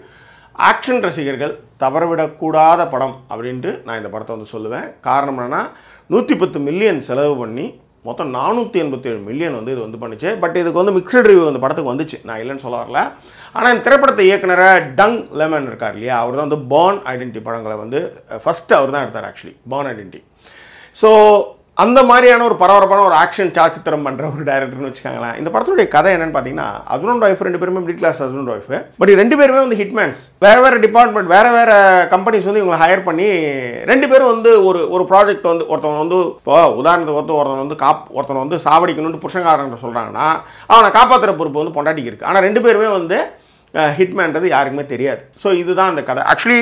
ஆக்ஷன் ரசிகர்கள் தவறவிடக்கூடாத படம் அப்படின்ட்டு நான் இந்த படத்தை வந்து சொல்லுவேன் காரணம் என்னென்னா நூற்றி பத்து மில்லியன் செலவு பண்ணி மொத்தம் நானூற்றி எண்பத்தி ஏழு மில்லியன் வந்து இது வந்து பண்ணிச்சு பட் இதுக்கு வந்து மிக்சட் ரிவ்யூ அந்த படத்துக்கு வந்துச்சு நான் இல்லைன்னு சொல்ல வரல ஆனால் இந்த திரைப்படத்தை இயக்குனராக டங் லெமன் இருக்கார் இல்லையா அவர் தான் வந்து பார்ன் ஐடென்டிட்டி படங்களை வந்து ஃபஸ்ட்டு அவர் தான் எடுத்தார் ஆக்சுவலி பார்ன் ஐடென்டிட்டி ஸோ அந்த மாதிரியான ஒரு பரபரப்பான ஒரு ஆக்ஷன் சாச்சித்திரம் பண்ணுற ஒரு டேரக்டர்னு வச்சுக்காங்களேன் இந்த படத்துடைய கதை என்னன்னு பார்த்தீங்கன்னா ஹஸ்பண்ட் ஒய்ஃப் ரெண்டு பேருமே middle class husband wife but ரெண்டு பேருமே வந்து ஹிட்மேன்ஸ் வேறு வேறு டிபார்ட்மெண்ட் வேறு வேறு கம்பெனிஸ் வந்து இவங்களை ஹையர் பண்ணி ரெண்டு பேரும் வந்து ஒரு ஒரு ப்ராஜெக்ட் வந்து ஒருத்தவங்க வந்து இப்போ உதாரணத்துக்கு ஒருத்தர் ஒருத்தன் வந்து காப் ஒருத்தனை வந்து சாவடிக்கணும்னு புருஷங்காரங்கிட்ட சொல்கிறாங்கன்னா அவனை காப்பாற்றுற பொறுப்பு வந்து பொண்டாட்டிக்கு இருக்குது ஆனால் ரெண்டு பேருமே வந்து ஹிட்மேன்றது யாருக்குமே தெரியாது ஸோ இதுதான் அந்த கதை ஆக்சுவலி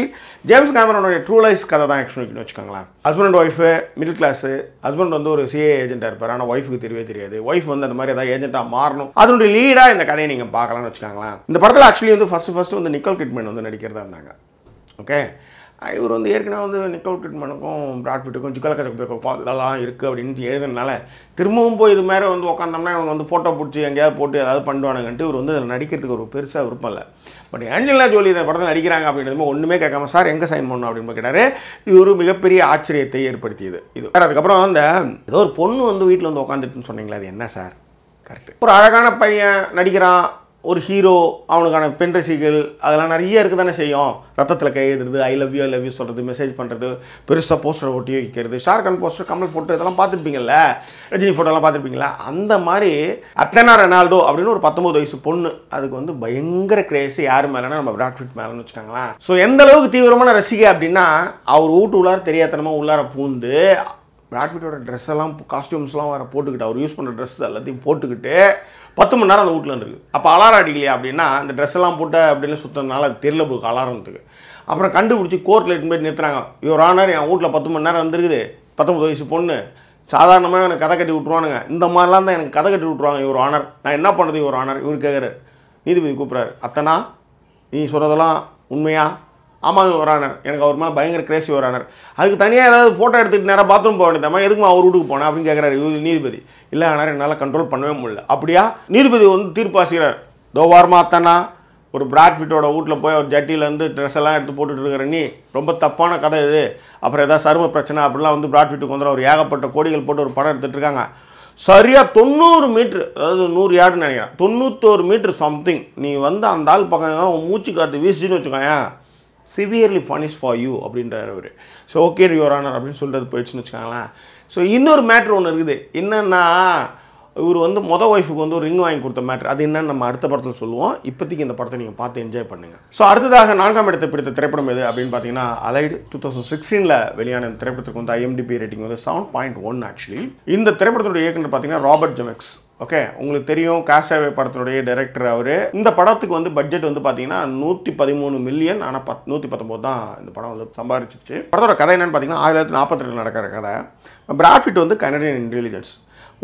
ஜேம்ஸ் கேமரனுடைய ட்ரூ லைஸ் கதை தான் ஆக்சுவலிக்குன்னு வச்சுக்கோங்களேன் husband wife middle class husband வந்து ஒரு சிஏ ஏஜென்ட்டாக இருப்பார் ஆனால் ஒய்ஃபுக்கு தெரியவே தெரியாது ஒய்ஃப் வந்து அந்த மாதிரி ஏதாவது ஏஜென்ட்டாக மாறணும் அதனுடைய லீடாக இந்த கதையை நீங்கள் பார்க்கலாம்னு வச்சுக்கோங்களேன் இந்த படத்தில் ஆக்சுவலி வந்து ஃபஸ்ட்டு ஃபஸ்ட்டு வந்து நிக்கல் கிட்மேன் வந்து நடிக்கிறதா இருந்தாங்க ஓகே இவர் வந்து ஏற்கனவே வந்து நிக் அவுட் ட்ரீட்மெண்ட்டுக்கும் பிராட்பிட்டுக்கும் ஜுக்கலக்கச்சக்கத்துக்கும் இதெல்லாம் இருக்குது அப்படின்னு எழுதுனால திரும்பவும் போய் இது மாதிரி வந்து உட்காந்தோம்னா இவங்க வந்து ஃபோட்டோ பிடிச்சி எங்கேயாவது போட்டு ஏதாவது பண்ணுவானுங்கன்ட்டு இவர் வந்து அதில் நடிக்கிறதுக்கு ஒரு பெருசாக விருப்பம் இல்லை பட் ஏஞ்சலா ஜோலி இந்த படத்தில் நடிக்கிறாங்க அப்படின்றது ஒன்றுமே கேட்காம சார் எங்கே சைன் பண்ணணும் அப்படின்னு கேட்டார் இது ஒரு மிகப்பெரிய ஆச்சரியத்தை ஏற்படுத்தியது இது சார் அதுக்கப்புறம் அந்த ஏதோ ஒரு பொண்ணு வந்து வீட்டில் வந்து உட்காந்துட்டுன்னு சொன்னீங்களா அது என்ன சார் கரெக்ட் ஒரு அழகான பையன் நடிக்கிறான் ஒரு ஹீரோ அவனுக்கான பென் ரசிகள் அதெல்லாம் நிறைய இருக்க தானே செய்யும் ரத்தத்தில் கையெழுதுறது I love you I love you சொல்கிறது மெசேஜ் பண்ணுறது பெருசாக போஸ்டர் ஒட்டி வைக்கிறது ஷாருக்கான் போஸ்டர் கமல் போட்டு இதெல்லாம் பார்த்துருப்பீங்கல்ல ரஜினி ஃபோட்டோலாம் பார்த்துருப்பீங்களா அந்த மாதிரி அத்தனா ரெனால்டோ அப்படின்னு ஒரு பத்தொம்பது வயசு பொண்ணு அதுக்கு வந்து பயங்கர கிரேஸ் யார் மேலேனா நம்ம பிராட் ஃபிட் மேலேன்னு வச்சுக்காங்களேன் ஸோ எந்த அளவுக்கு தீவிரமான ரசிகை அப்படின்னா அவர் வீட்டு உள்ளார தெரியாதனமாக உள்ளார பூந்து பிராட்பிட்டோட ட்ரெஸ் எல்லாம் காஸ்டியூம்ஸ்லாம் வேறு போட்டுக்கிட்டு அவர் யூஸ் பண்ணுற ட்ரெஸ் எல்லாத்தையும் போட்டுக்கிட்டு பத்து மணி நேரம் அந்த வீட்டில் இருந்துருக்கு அப்போ அலாரம் அடிக்கலையா அப்படின்னா அந்த ட்ரெஸ் எல்லாம் போட்ட அப்படின்னு சுற்றினால அது தெரியல போக்கு அலாரத்துக்கு அப்புறம் கண்டுபிடிச்சி கோர்ட்டில் எட்டு போய் நிறுத்துறாங்க இவர் ஆனார் என் வீட்டில் பத்து மணி நேரம் வந்துருக்குது பத்தொம்பது வயசு பொண்ணு சாதாரணமாக எனக்கு கதை கட்டி விட்ருவானுங்க இந்த மாதிரிலாம் தான் எனக்கு கதை கட்டி விட்ருவாங்க இவர் ஆனர் நான் என்ன பண்ணுறது இவர் ஆனர் இவர் கேட்குறாரு நீதிபதி கூப்பிட்றாரு அத்தனா நீ சொல்கிறதெல்லாம் உண்மையாக ஆமாம் ஒரு ஆனர் எனக்கு அவர் மேலே பயங்கர கிரேசி ஒரு ஆனர் அதுக்கு தனியாக ஏதாவது ஃபோட்டோ எடுத்துகிட்டு நேராக பாத்ரூம் போக வேண்டியதாமா எதுக்குமா அவர் வீட்டுக்கு போனேன் அப்படின்னு கேட்குறாரு நீதிபதி இல்லை ஆனால் என்னால் கண்ட்ரோல் பண்ணவே முடியல அப்படியா நீதிபதி வந்து தீர்ப்பாசிக்கிறார் தோவாரமாக அத்தானா ஒரு பிராட்ஃபிட்டோட வீட்டில் போய் ஒரு ஜட்டியிலேருந்து ட்ரெஸ் எல்லாம் எடுத்து போட்டுட்டு இருக்கிற நீ ரொம்ப தப்பான கதை இது அப்புறம் ஏதாவது சரும பிரச்சனை அப்படிலாம் வந்து பிராட்ஃபிட்டுக்கு வந்துடும் ஒரு ஏகப்பட்ட கோடிகள் போட்டு ஒரு படம் எடுத்துகிட்டு இருக்காங்க சரியாக தொண்ணூறு மீட்ரு அதாவது நூறு யார்டுன்னு நினைக்கிறேன் தொண்ணூத்தோரு மீட்ரு சம்திங் நீ வந்து அந்த ஆள் பக்கம் மூச்சு காற்று வீசின்னு வச்சுக்கோங்க சிவியர்லி பனிஷ் ஃபார் யூ அப்படின்றார் அவர் ஸோ ஓகே யுவர் ஆனர் அப்படின்னு சொல்கிறது போயிடுச்சுன்னு வச்சுக்காங்களேன் ஸோ இன்னொரு மேட்ரு ஒன்று இருக்குது என்னென்னா இவர் வந்து மொத ஒய்ஃபுக்கு வந்து ஒரு ரிங் வாங்கி கொடுத்த மேட்ரு அது என்னன்னு நம்ம அடுத்த படத்தில் சொல்லுவோம் இப்போதைக்கு இந்த படத்தை நீங்கள் பார்த்து என்ஜாய் பண்ணுங்கள் ஸோ அடுத்ததாக நான்காம் இடத்தை பிடித்த திரைப்படம் எது அப்படின்னு பார்த்தீங்கன்னா அலைடு டூ தௌசண்ட் சிக்ஸ்டீனில் வெளியான இந்த திரைப்படத்துக்கு வந்து ஐஎம்டிபி ரேட்டிங் வந்து செவன் பாயிண்ட் ஒன் ஆக்சுவலி இந்த திரைப்படத்தோட இயக்குனர் பார்த்தீங்கன்னா ராபர்ட் ஜெமெக்ஸ் ஓகே உங்களுக்கு தெரியும் காசாவே படத்தினுடைய டைரக்டர் அவர் இந்த படத்துக்கு வந்து பட்ஜெட் வந்து பார்த்தீங்கன்னா நூற்றி பதிமூணு மில்லியன் ஆனால் பத் நூற்றி பத்தொம்போது தான் இந்த படம் வந்து சம்பாரிச்சிச்சு படத்தோட கதை என்னென்னு பார்த்தீங்கன்னா ஆயிரத்தி தொள்ளாயிரத்தி நாற்பத்தி நடக்கிற கதை பிராஃபிட் வந்து கனடியன் இன்டெலிஜென்ஸ்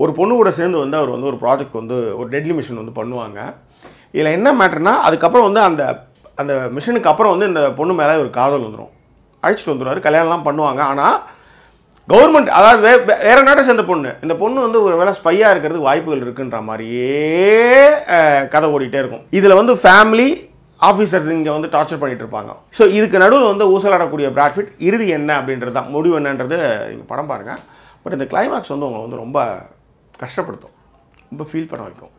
ஒரு பொண்ணு கூட சேர்ந்து வந்து அவர் வந்து ஒரு ப்ராஜெக்ட் வந்து ஒரு டெட்லி மிஷின் வந்து பண்ணுவாங்க இதில் என்ன மேட்டர்னா அதுக்கப்புறம் வந்து அந்த அந்த மிஷினுக்கு அப்புறம் வந்து இந்த பொண்ணு மேலே ஒரு காதல் வந்துடும் அழைச்சிட்டு வந்துடுவார் கல்யாணம்லாம் பண்ணுவாங்க ஆனால் கவர்மெண்ட் அதாவது வே வேற நாட்டை சேர்ந்த பொண்ணு இந்த பொண்ணு வந்து ஒரு வேலை ஸ்பையாக இருக்கிறதுக்கு வாய்ப்புகள் இருக்குன்ற மாதிரியே கதை ஓடிட்டே இருக்கும் இதில் வந்து ஃபேமிலி ஆஃபீஸர்ஸ் இங்கே வந்து டார்ச்சர் பண்ணிட்டு இருப்பாங்க ஸோ இதுக்கு நடுவில் வந்து ஊசலாடக்கூடிய பிராட்ஃபிட் இறுதி என்ன அப்படின்றது தான் முடிவு என்னன்றது நீங்கள் படம் பாருங்கள் பட் இந்த கிளைமேக்ஸ் வந்து உங்களை வந்து ரொம்ப கஷ்டப்படுத்தும் ரொம்ப ஃபீல் பண்ண வைக்கும்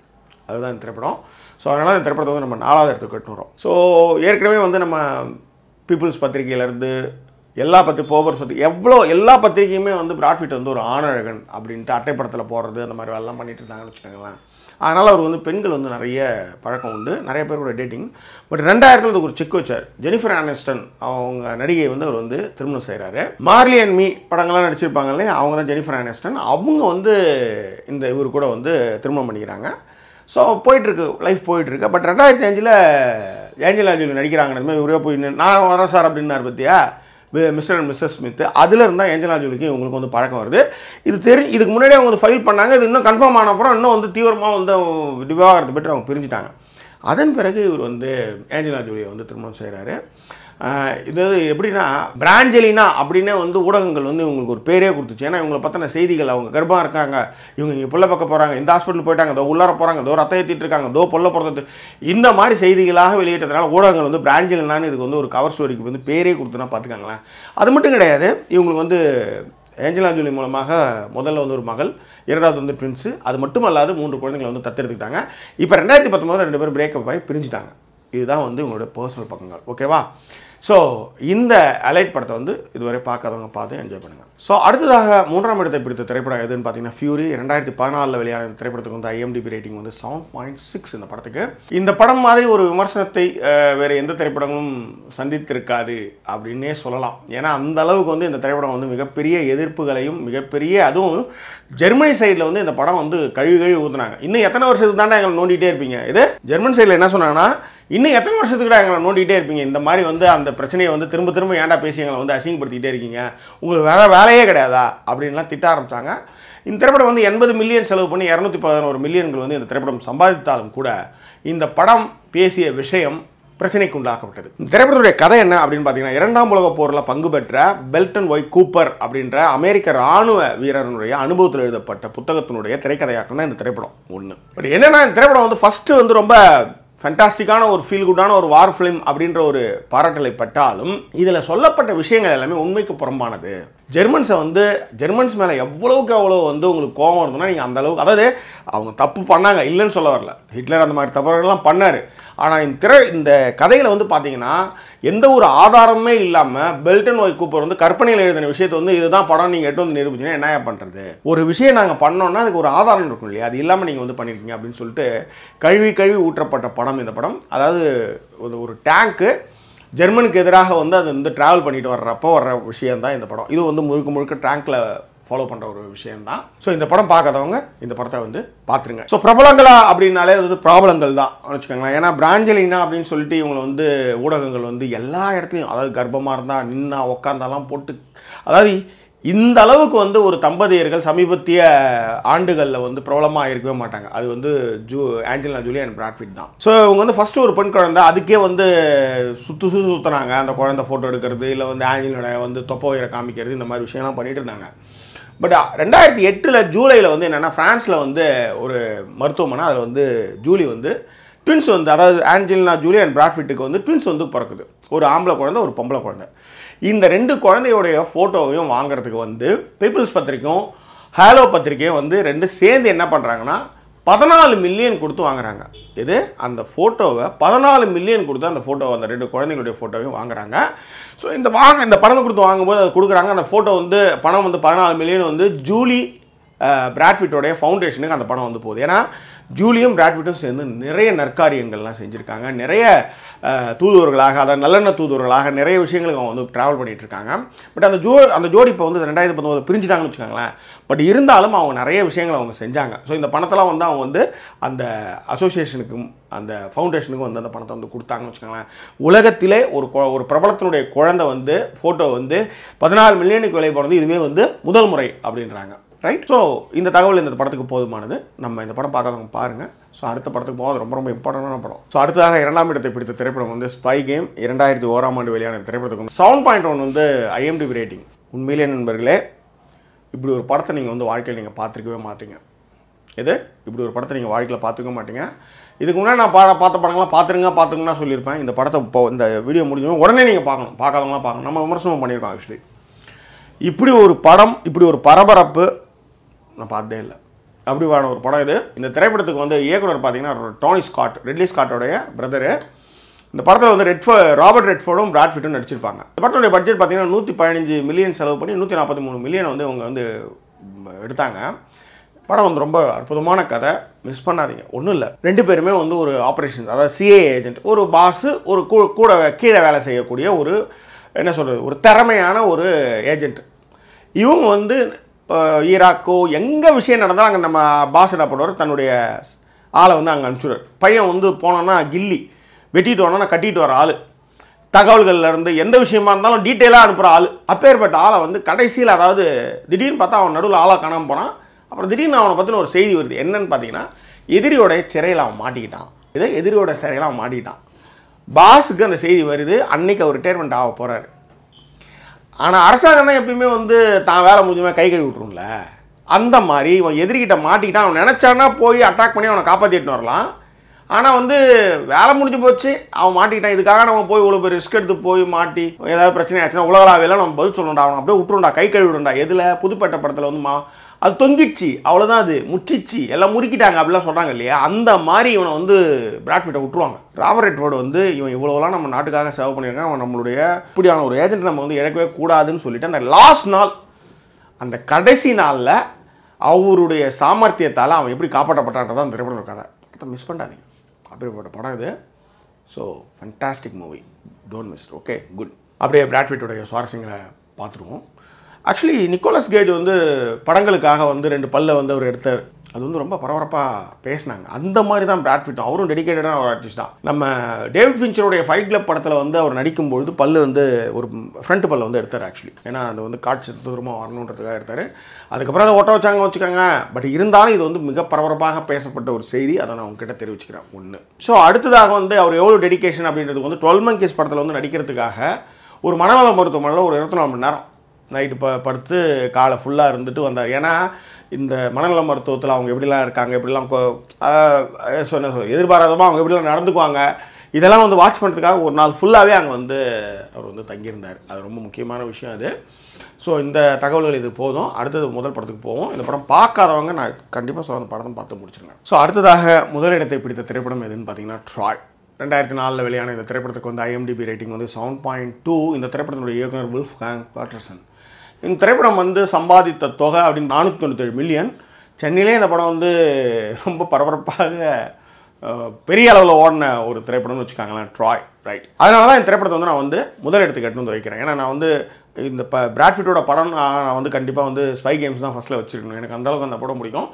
அதுதான் இந்த திரைப்படம் ஸோ அதனால் இந்த திரைப்படத்தை வந்து நம்ம நாலாவது இடத்துக்கு கட்டுறோம் ஸோ ஏற்கனவே வந்து நம்ம பீப்புள்ஸ் பத்திரிகையிலேருந்து எல்லா பத்திரி போபர் பத்தி எவ்வளோ எல்லா பத்திரிகையுமே வந்து பிராட்ஃபிட் வந்து ஒரு ஆணழகன் அப்படின்ட்டு அட்டைப்படத்தில் போடுறது அந்த மாதிரி வேலைலாம் பண்ணிட்டு இருந்தாங்கன்னு வச்சுக்கோங்களேன் அதனால் அவர் வந்து பெண்கள் வந்து நிறைய பழக்கம் உண்டு நிறைய பேரோட டேட்டிங் பட் ரெண்டாயிரத்தில் அதுக்கு ஒரு செக் வச்சார் ஜெனிஃபர் ஆனஸ்டன் அவங்க நடிகை வந்து அவர் வந்து திருமணம் செய்கிறாரு மார்லி அண்ட் மீ படங்கள்லாம் நடிச்சிருப்பாங்க இல்லையா அவங்க தான் ஜெனிஃபர் ஆனஸ்டன் அவங்க வந்து இந்த இவர் கூட வந்து திருமணம் பண்ணிக்கிறாங்க ஸோ போயிட்டுருக்கு லைஃப் போயிட்டுருக்கு பட் ரெண்டாயிரத்தி அஞ்சில் ஏஞ்சல் ஆஞ்சலி நடிக்கிறாங்க இவரே போய் நான் வரேன் சார் அப்படின்னார் பற்றியா மிஸ்டர் அண்ட் மிஸ்ஸஸ் ஸ்மித் அதில் இருந்தால் ஏஞ்சலா ஜோலிக்கும் இவங்களுக்கு வந்து பழக்கம் வருது இது தெரி இதுக்கு முன்னாடி அவங்க வந்து ஃபைல் பண்ணாங்க இது இன்னும் கன்ஃபார்ம் ஆன அப்புறம் இன்னும் வந்து தீவிரமாக வந்து விவாகரத்தை பெற்று அவங்க பிரிஞ்சுட்டாங்க அதன் பிறகு இவர் வந்து ஏஞ்சலா ஜோலியை வந்து திருமணம் செய்கிறாரு இது எப்படின்னா பிராஞ்சலினா அப்படின்னே வந்து ஊடகங்கள் வந்து இவங்களுக்கு ஒரு பேரே கொடுத்துச்சு ஏன்னா இவங்களை பற்றின செய்திகள் அவங்க கர்ப்பம் இருக்காங்க இவங்க இங்கே பிள்ளை பக்கம் போகிறாங்க இந்த ஹாஸ்பிட்டல் போயிட்டாங்க தோ உள்ளார போகிறாங்க தோ ரத்த ஏற்றிட்டு இருக்காங்க தோ பொல்ல போகிறது இந்த மாதிரி செய்திகளாக வெளியிட்டதுனால ஊடகங்கள் வந்து பிராஞ்சலினான்னு இதுக்கு வந்து ஒரு கவர் ஸ்டோரிக்கு வந்து பேரே கொடுத்துனா பார்த்துக்காங்களேன் அது மட்டும் கிடையாது இவங்களுக்கு வந்து ஏஞ்சலா ஜூலி மூலமாக முதல்ல வந்து ஒரு மகள் இரண்டாவது வந்து ட்வின்ஸு அது மட்டும் அல்லாது மூன்று குழந்தைங்களை வந்து தத்தெடுத்துக்கிட்டாங்க இப்போ ரெண்டாயிரத்தி பத்தொம்போது ரெண்டு பேரும் பிரேக்கப் ஆகி பிரிஞ்சுட்டாங்க இதுதான் வந்து உங்களோட பர்சனல் பக்கங்கள் ஓகேவா ஸோ இந்த அலைட் படத்தை வந்து இதுவரை பார்க்காதவங்க பார்த்து என்ஜாய் பண்ணுங்கள் ஸோ அடுத்ததாக மூன்றாம் இடத்தை பிடித்த திரைப்படம் எதுன்னு பார்த்தீங்கன்னா ஃபியூரி ரெண்டாயிரத்தி பதினாலில் வெளியான இந்த திரைப்படத்துக்கு வந்து ஐஎம்டிபி ரேட்டிங் வந்து செவன் பாயிண்ட் சிக்ஸ் இந்த படத்துக்கு இந்த படம் மாதிரி ஒரு விமர்சனத்தை வேறு எந்த திரைப்படமும் சந்தித்திருக்காது அப்படின்னே சொல்லலாம் ஏன்னா அந்த அளவுக்கு வந்து இந்த திரைப்படம் வந்து மிகப்பெரிய எதிர்ப்புகளையும் மிகப்பெரிய அதுவும் ஜெர்மனி சைடில் வந்து இந்த படம் வந்து கழுவி கழுவி ஊற்றுனாங்க இன்னும் எத்தனை வருஷத்துக்கு தானே எங்களை நோண்டிகிட்டே இருப்பீங்க இது ஜெர்மன் சைடில் என்ன சொன்னாங்கன்னா இன்னும் எத்தனை வருஷத்துக்கு கூட எங்களை நோண்டிகிட்டே இருப்பீங்க இந்த மாதிரி வந்து அந்த பிரச்சனையை வந்து திரும்ப திரும்ப ஏன்டா பேசி எங்களை வந்து அசிங்கப்படுத்திக்கிட்டே இருக்கீங்க உங்களுக்கு வேறு வேலையே கிடையாதா அப்படின்லாம் திட்ட ஆரம்பித்தாங்க இந்த திரைப்படம் வந்து எண்பது மில்லியன் செலவு பண்ணி இரநூத்தி பதினோரு மில்லியன்கள் வந்து இந்த திரைப்படம் சம்பாதித்தாலும் கூட இந்த படம் பேசிய விஷயம் பிரச்சனைக்கு உண்டாக்கப்பட்டது இந்த திரைப்படத்துடைய கதை என்ன அப்படின்னு பார்த்தீங்கன்னா இரண்டாம் உலக போரில் பங்கு பெற்ற பெல்டன் ஒய் கூப்பர் அப்படின்ற அமெரிக்க ராணுவ வீரனுடைய அனுபவத்தில் எழுதப்பட்ட புத்தகத்தினுடைய திரைக்கதையாக்கம் தான் இந்த திரைப்படம் ஒன்று பட் என்னென்னா இந்த திரைப்படம் வந்து ஃபஸ்ட்டு வந்து ரொம்ப ஃபண்டாஸ்டிக்கான ஒரு ஃபீல் குட்டான ஒரு வார் ஃபிலிம் அப்படின்ற ஒரு பாராட்டலை பட்டாலும் இதில் சொல்லப்பட்ட விஷயங்கள் எல்லாமே உண்மைக்கு புறம்பானது ஜெர்மன்ஸை வந்து ஜெர்மன்ஸ் மேலே எவ்வளோவுக்கு அவ்வளோ வந்து உங்களுக்கு கோபம் இருந்ததுன்னா நீங்கள் அந்த அளவுக்கு அதாவது அவங்க தப்பு பண்ணாங்க இல்லைன்னு சொல்ல வரல ஹிட்லர் அந்த மாதிரி தப்புகள்லாம் பண்ணார் ஆனால் இந்த திரை இந்த கதையில் வந்து பார்த்தீங்கன்னா எந்த ஒரு ஆதாரமே இல்லாமல் பெல்டன் ஒய் கூப்பர் வந்து கற்பனையில் எழுதின விஷயத்தை வந்து இதுதான் படம் நீங்கள் எட்டு வந்து நிரூபிச்சுன்னா என்ன பண்ணுறது ஒரு விஷயம் நாங்கள் பண்ணோன்னா அதுக்கு ஒரு ஆதாரம் இருக்கும் இல்லையா அது இல்லாமல் நீங்கள் வந்து பண்ணியிருக்கீங்க அப்படின்னு சொல்லிட்டு கழுவி கழுவி ஊற்றப்பட்ட படம் இந்த படம் அதாவது ஒரு டேங்க்கு ஜெர்மனுக்கு எதிராக வந்து அது வந்து ட்ராவல் பண்ணிட்டு வர்றப்போ வர்ற விஷயம்தான் இந்த படம் இது வந்து முழுக்க முழுக்க ட்ராங்கில் ஃபாலோ பண்ணுற ஒரு விஷயம்தான் ஸோ இந்த படம் பார்க்காதவங்க இந்த படத்தை வந்து பார்த்துருங்க ஸோ பிரபலங்களா அப்படின்னாலே அது ப்ராப்ளங்கள் தான் வச்சுக்கோங்களேன் ஏன்னா பிராஞ்சலினா அப்படின்னு சொல்லிட்டு இவங்களை வந்து ஊடகங்கள் வந்து எல்லா இடத்துலையும் அதாவது கர்ப்பமாக இருந்தால் நின்னா உக்காந்தாலாம் போட்டு அதாவது இந்த அளவுக்கு வந்து ஒரு தம்பதியர்கள் சமீபத்திய ஆண்டுகளில் வந்து பிரபலமாக இருக்கவே மாட்டாங்க அது வந்து ஜூ ஆஞ்சலினா ஜூலி அண்ட் பிராட்ஃபிட் தான் ஸோ இவங்க வந்து ஃபஸ்ட்டு ஒரு பெண் குழந்தை அதுக்கே வந்து சுற்று சுற்று சுற்றுனாங்க அந்த குழந்தை ஃபோட்டோ எடுக்கிறது இல்லை வந்து ஆஞ்சலினோட வந்து தொப்ப உயிரை காமிக்கிறது இந்த மாதிரி விஷயம்லாம் பண்ணிட்டு இருந்தாங்க பட் ரெண்டாயிரத்தி எட்டில் ஜூலையில் வந்து என்னென்னா ஃப்ரான்ஸில் வந்து ஒரு மருத்துவமனை அதில் வந்து ஜூலி வந்து ட்வின்ஸ் வந்து அதாவது ஆஞ்சலினா ஜூலி அண்ட் பிராட்ஃபிட்டுக்கு வந்து ட்வின்ஸ் வந்து பிறக்குது ஒரு ஆம்பளை குழந்தை ஒரு பொம்பளை குழந்தை இந்த ரெண்டு குழந்தையோடைய ஃபோட்டோவையும் வாங்குறதுக்கு வந்து பீப்புள்ஸ் பத்திரிக்கையும் ஹேலோ பத்திரிக்கையும் வந்து ரெண்டு சேர்ந்து என்ன பண்ணுறாங்கன்னா பதினாலு மில்லியன் கொடுத்து வாங்குறாங்க இது அந்த ஃபோட்டோவை பதினாலு மில்லியன் கொடுத்து அந்த ஃபோட்டோவை அந்த ரெண்டு குழந்தைங்களுடைய ஃபோட்டோவையும் வாங்குறாங்க ஸோ இந்த வாங்க இந்த பணம் கொடுத்து வாங்கும்போது அது கொடுக்குறாங்க அந்த ஃபோட்டோ வந்து பணம் வந்து பதினாலு மில்லியன் வந்து ஜூலி பிராட்ஃபிட்டோடைய ஃபவுண்டேஷனுக்கு அந்த பணம் வந்து போகுது ஏன்னா ஜூலியும் ராட்விட்டும் சேர்ந்து நிறைய நற்காரியங்கள்லாம் செஞ்சுருக்காங்க நிறைய தூதுவர்களாக அதாவது நல்லெண்ண தூதுவர்களாக நிறைய விஷயங்களுக்கு அவங்க வந்து ட்ராவல் பண்ணிகிட்டு இருக்காங்க பட் அந்த ஜோ அந்த ஜோடி இப்போ வந்து ரெண்டாயிரத்தி பத்தொம்பது பிரிஞ்சுட்டாங்கன்னு வச்சுக்கோங்களேன் பட் இருந்தாலும் அவங்க நிறைய விஷயங்களை அவங்க செஞ்சாங்க ஸோ இந்த பணத்தெல்லாம் வந்து அவங்க வந்து அந்த அசோசியேஷனுக்கும் அந்த ஃபவுண்டேஷனுக்கும் வந்து அந்த பணத்தை வந்து கொடுத்தாங்கன்னு வச்சுக்கோங்களேன் உலகத்திலே ஒரு ஒரு பிரபலத்தினுடைய குழந்தை வந்து ஃபோட்டோ வந்து பதினாலு மில்லியனுக்கு விலை போனது இதுவே வந்து முதல் முறை அப்படின்றாங்க ரைட் ஸோ இந்த தகவல் இந்த படத்துக்கு போதுமானது நம்ம இந்த படம் பார்க்காதவங்க பாருங்கள் ஸோ அடுத்த படத்துக்கு போகும் ரொம்ப ரொம்ப இம்பார்ட்டண்டான படம் ஸோ அடுத்ததாக இரண்டாம் இடத்தை பிடித்த திரைப்படம் வந்து ஸ்பை கேம் இரண்டாயிரத்தி ஓராம் ஆண்டு வெளியான திரைப்படத்துக்கு செவன் பாயிண்ட் ஒன் வந்து ஐஎம்டி ரேட்டிங் உண்மையிலே நண்பர்களே இப்படி ஒரு படத்தை நீங்கள் வந்து வாழ்க்கையில் நீங்கள் பார்த்துருக்கவே மாட்டீங்க எது இப்படி ஒரு படத்தை நீங்கள் வாழ்க்கையில் பார்த்துக்க மாட்டீங்க இதுக்கு முன்னாடி நான் பா பார்த்த படங்கள்லாம் பார்த்துருங்க பார்த்துங்கன்னா சொல்லியிருப்பேன் இந்த படத்தை இப்போ இந்த வீடியோ முடிஞ்சவங்க உடனே நீங்கள் பார்க்கணும் பார்க்காதவங்களாம் பார்க்கணும் நம்ம விமர்சனம் பண்ணியிருக்கோம் ஆக்சுவலி இப்படி ஒரு படம் இப்படி ஒரு பரபரப்பு நான் பார்த்ததே இல்லை அப்படிவான ஒரு படம் இது இந்த திரைப்படத்துக்கு வந்து இயக்குனர் பார்த்தீங்கன்னா டோனி ஸ்காட் ரெட்லி ஸ்காட்டோடைய பிரதரு இந்த படத்தில் வந்து ரெட்ஃபோ ராபர்ட் ரெட்ஃபோர்டும் பிராட்ஃபிட்டும் நடிச்சிருப்பாங்க இந்த படத்துடைய பட்ஜெட் பார்த்தீங்கன்னா நூற்றி பதினஞ்சு மில்லியன் செலவு பண்ணி நூற்றி நாற்பத்தி மூணு மில்லியன் வந்து அவங்க வந்து எடுத்தாங்க படம் வந்து ரொம்ப அற்புதமான கதை மிஸ் பண்ணாதீங்க ஒன்றும் இல்லை ரெண்டு பேருமே வந்து ஒரு ஆப்ரேஷன் அதாவது சிஏ ஏஜென்ட் ஒரு பாஸு ஒரு கூட கீழே வேலை செய்யக்கூடிய ஒரு என்ன சொல்கிறது ஒரு திறமையான ஒரு ஏஜென்ட் இவங்க வந்து ஈராக்கோ எங்கே விஷயம் நடந்தாலும் அங்கே நம்ம பாசடா போடுவார் தன்னுடைய ஆளை வந்து அங்கே அனுப்பிச்சுடுவார் பையன் வந்து போனோன்னா கில்லி வெட்டிட்டு வரணும்னா கட்டிட்டு வர ஆள் தகவல்கள்லேருந்து எந்த விஷயமா இருந்தாலும் டீட்டெயிலாக அனுப்புகிற ஆள் அப்பேற்பட்ட ஆளை வந்து கடைசியில் அதாவது திடீர்னு பார்த்தா அவன் நடுவில் ஆளாக காணாமல் போனான் அப்புறம் திடீர்னு அவனை பற்றின ஒரு செய்தி வருது என்னன்னு பார்த்தீங்கன்னா எதிரியோடைய சிறையில் அவன் மாட்டிக்கிட்டான் இதை எதிரியோட சிறையில் அவன் மாட்டிக்கிட்டான் பாஸுக்கு அந்த செய்தி வருது அன்னைக்கு அவர் ரிட்டையர்மெண்ட் ஆக போகிறாரு ஆனால் அரசாங்கம் தான் எப்பயுமே வந்து தான் வேலை முடிஞ்சுமே கை கழுவி விட்ரும்ல அந்த மாதிரி இவன் எதிரிக்கிட்ட மாட்டிக்கிட்டான் அவன் நினச்சானா போய் அட்டாக் பண்ணி அவனை காப்பாற்றிட்டு வரலாம் ஆனால் வந்து வேலை முடிஞ்சு போச்சு அவன் மாட்டிக்கிட்டான் இதுக்காக நம்ம போய் இவ்வளோ பேர் ரிஸ்க் எடுத்து போய் மாட்டி ஏதாவது பிரச்சனை ஆச்சுன்னா உலகளாவில் நம்ம பதில் சொல்லணும்டா அவன் அப்படியே விட்டுருண்டா கை கழுவிடுண்டா எதில் புதுப்பட்ட படத்தில் வந்து மா அது தொங்கிடுச்சு அவ்வளோதான் அது முற்றிச்சு எல்லாம் முறுக்கிட்டாங்க அப்படிலாம் சொல்கிறாங்க இல்லையா அந்த மாதிரி இவனை வந்து பிராட்ஃபிட்டை விட்டுருவாங்க ராபர்ட் ரோடு வந்து இவன் இவ்வளோலாம் நம்ம நாட்டுக்காக சேவ் பண்ணியிருக்கான் அவன் நம்மளுடைய இப்படியான ஒரு ஏஜென்ட் நம்ம வந்து இழக்கவே கூடாதுன்னு சொல்லிட்டு அந்த லாஸ்ட் நாள் அந்த கடைசி நாளில் அவருடைய சாமர்த்தியத்தால் அவன் எப்படி காப்பாற்றப்பட்டான்றதான் அந்த திரைப்படம் இருக்காங்க படத்தை மிஸ் பண்ணாதீங்க அப்படிப்பட்ட படம் இது so fantastic movie don't miss okay good அப்படியே பிராட்ஃபிட்டோடைய சுவாரஸ்யங்களை பார்த்துருவோம் ஆக்சுவலி நிக்கோலஸ் கேஜ் வந்து படங்களுக்காக வந்து ரெண்டு பல்ல வந்து அவர் எடுத்தார் அது வந்து ரொம்ப பரபரப்பாக பேசினாங்க அந்த மாதிரி தான் பிராட்விட்டும் அவரும் டெடிக்கேட்டடான ஒரு ஆர்டிஸ்ட் தான் நம்ம டேவிட் ஃபின்ச்சருடைய ஃபைட் கிளப் படத்தில் வந்து அவர் நடிக்கும் பொழுது பல்லு வந்து ஒரு ஃப்ரண்ட் பல்ல வந்து எடுத்தார் ஆக்சுவலி ஏன்னா அது வந்து காட்சி தூரமாக வரணுன்றதுக்காக எடுத்தார் அதுக்கப்புறம் அதை ஓட்ட வச்சாங்க வச்சுக்கோங்க பட் இருந்தாலும் இது வந்து மிக பரபரப்பாக பேசப்பட்ட ஒரு செய்தி அதை நான் உங்ககிட்ட தெரிவிச்சுக்கிறேன் ஒன்று ஸோ அடுத்ததாக வந்து அவர் எவ்வளோ டெடிக்கேஷன் அப்படின்றது வந்து டுவெல் மங்கிஸ் படத்தில் வந்து நடிக்கிறதுக்காக ஒரு மனநல மருத்துவமனையில் ஒரு இருபத்தி நாலு மணி நேரம் நைட்டு ப படுத்து காலை ஃபுல்லாக இருந்துட்டு வந்தார் ஏன்னா இந்த மனநல மருத்துவத்தில் அவங்க எப்படிலாம் இருக்காங்க எப்படிலாம் சொன்ன எதிர்பாராதமாக அவங்க எப்படிலாம் நடந்துக்குவாங்க இதெல்லாம் வந்து வாட்ச் பண்ணுறதுக்காக ஒரு நாள் ஃபுல்லாகவே அங்கே வந்து அவர் வந்து தங்கியிருந்தார் அது ரொம்ப முக்கியமான விஷயம் அது ஸோ இந்த தகவல்கள் இது போதும் அடுத்தது முதல் படத்துக்கு போவோம் இந்த படம் பார்க்காதவங்க நான் கண்டிப்பாக சொல்ல அந்த படத்தை பார்த்து முடிச்சிருக்கேன் ஸோ அடுத்ததாக முதலிடத்தை பிடித்த திரைப்படம் எதுன்னு பார்த்தீங்கன்னா ட்ராய் ரெண்டாயிரத்தி நாலில் வெளியான இந்த திரைப்படத்துக்கு வந்து ஐஎம்டிபி ரேட்டிங் வந்து செவன் பாயிண்ட் டூ இந்த திரைப்படத்தினுடைய இயக்குனர் வில்ஃப் ஹேங் பாட்டர்சன் இந்த திரைப்படம் வந்து சம்பாதித்த தொகை அப்படின்னு நானூற்றி தொண்ணூத்தேழு மில்லியன் சென்னையிலே இந்த படம் வந்து ரொம்ப பரபரப்பாக பெரிய அளவில் ஓடின ஒரு திரைப்படம்னு வச்சுக்காங்களேன் ட்ராய் ரைட் அதனால தான் இந்த திரைப்படத்தை வந்து நான் வந்து முதல் இடத்துக்கு எட்டு வந்து வைக்கிறேன் ஏன்னா நான் வந்து இந்த ப பிராட்ஃபிட்டோட படம் நான் வந்து கண்டிப்பாக வந்து ஸ்பை கேம்ஸ் தான் ஃபஸ்ட்டில் வச்சுருக்கணும் எனக்கு அந்தளவுக்கு அந்த படம் பிடிக்கும்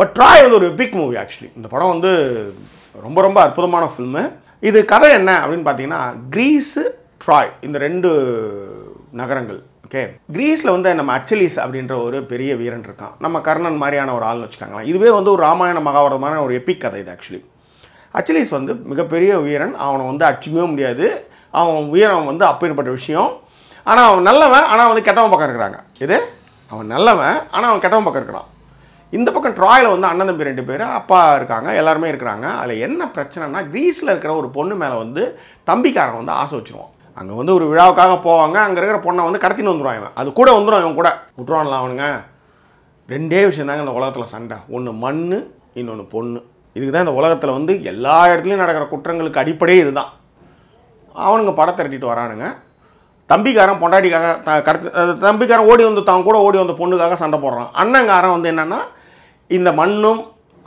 பட் ட்ராய் வந்து ஒரு பிக் மூவி ஆக்சுவலி இந்த படம் வந்து ரொம்ப ரொம்ப அற்புதமான ஃபில்மு இது கதை என்ன அப்படின்னு பார்த்தீங்கன்னா கிரீஸு ட்ராய் இந்த ரெண்டு நகரங்கள் ஓகே கிரீஸில் வந்து நம்ம அச்சலிஸ் அப்படின்ற ஒரு பெரிய வீரன் இருக்கான் நம்ம கர்ணன் மாதிரியான ஒரு ஆள்னு வச்சுக்காங்களா இதுவே வந்து ஒரு ராமாயண மகாபாரதமான ஒரு எப்பிக் கதை இது ஆக்சுவலி அச்சலிஸ் வந்து மிகப்பெரிய வீரன் அவனை வந்து அச்சுமே முடியாது அவன் வீரம் வந்து அப்படிப்பட்ட விஷயம் ஆனால் அவன் நல்லவன் ஆனால் வந்து கெட்டவன் பக்கம் இருக்கிறாங்க இது அவன் நல்லவன் ஆனால் அவன் கெட்டவன் பக்கம் இருக்கிறான் இந்த பக்கம் ட்ராயில் வந்து அண்ணன் தம்பி ரெண்டு பேர் அப்பா இருக்காங்க எல்லாருமே இருக்கிறாங்க அதில் என்ன பிரச்சனைனா க்ரீஸில் இருக்கிற ஒரு பொண்ணு மேலே வந்து தம்பிக்காரன் வந்து ஆசை வச்சுருவான் அங்கே வந்து ஒரு விழாவுக்காக போவாங்க அங்கே இருக்கிற பொண்ணை வந்து கடத்தின்னு வந்துடுவான் இவன் அது கூட வந்துடும் இவன் கூட விட்டுருவான்ல அவனுங்க ரெண்டே விஷயம் தாங்க இந்த உலகத்தில் சண்டை ஒன்று மண் இன்னொன்று பொண்ணு இதுக்கு தான் இந்த உலகத்தில் வந்து எல்லா இடத்துலையும் நடக்கிற குற்றங்களுக்கு அடிப்படையே இதுதான் அவனுங்க படம் திரட்டிட்டு வரானுங்க தம்பிக்காரன் பொண்டாட்டிக்காக த கடத்து தம்பிக்காரன் ஓடி வந்து தான் கூட ஓடி வந்த பொண்ணுக்காக சண்டை போடுறான் அண்ணங்காரன் வந்து என்னென்னா இந்த மண்ணும்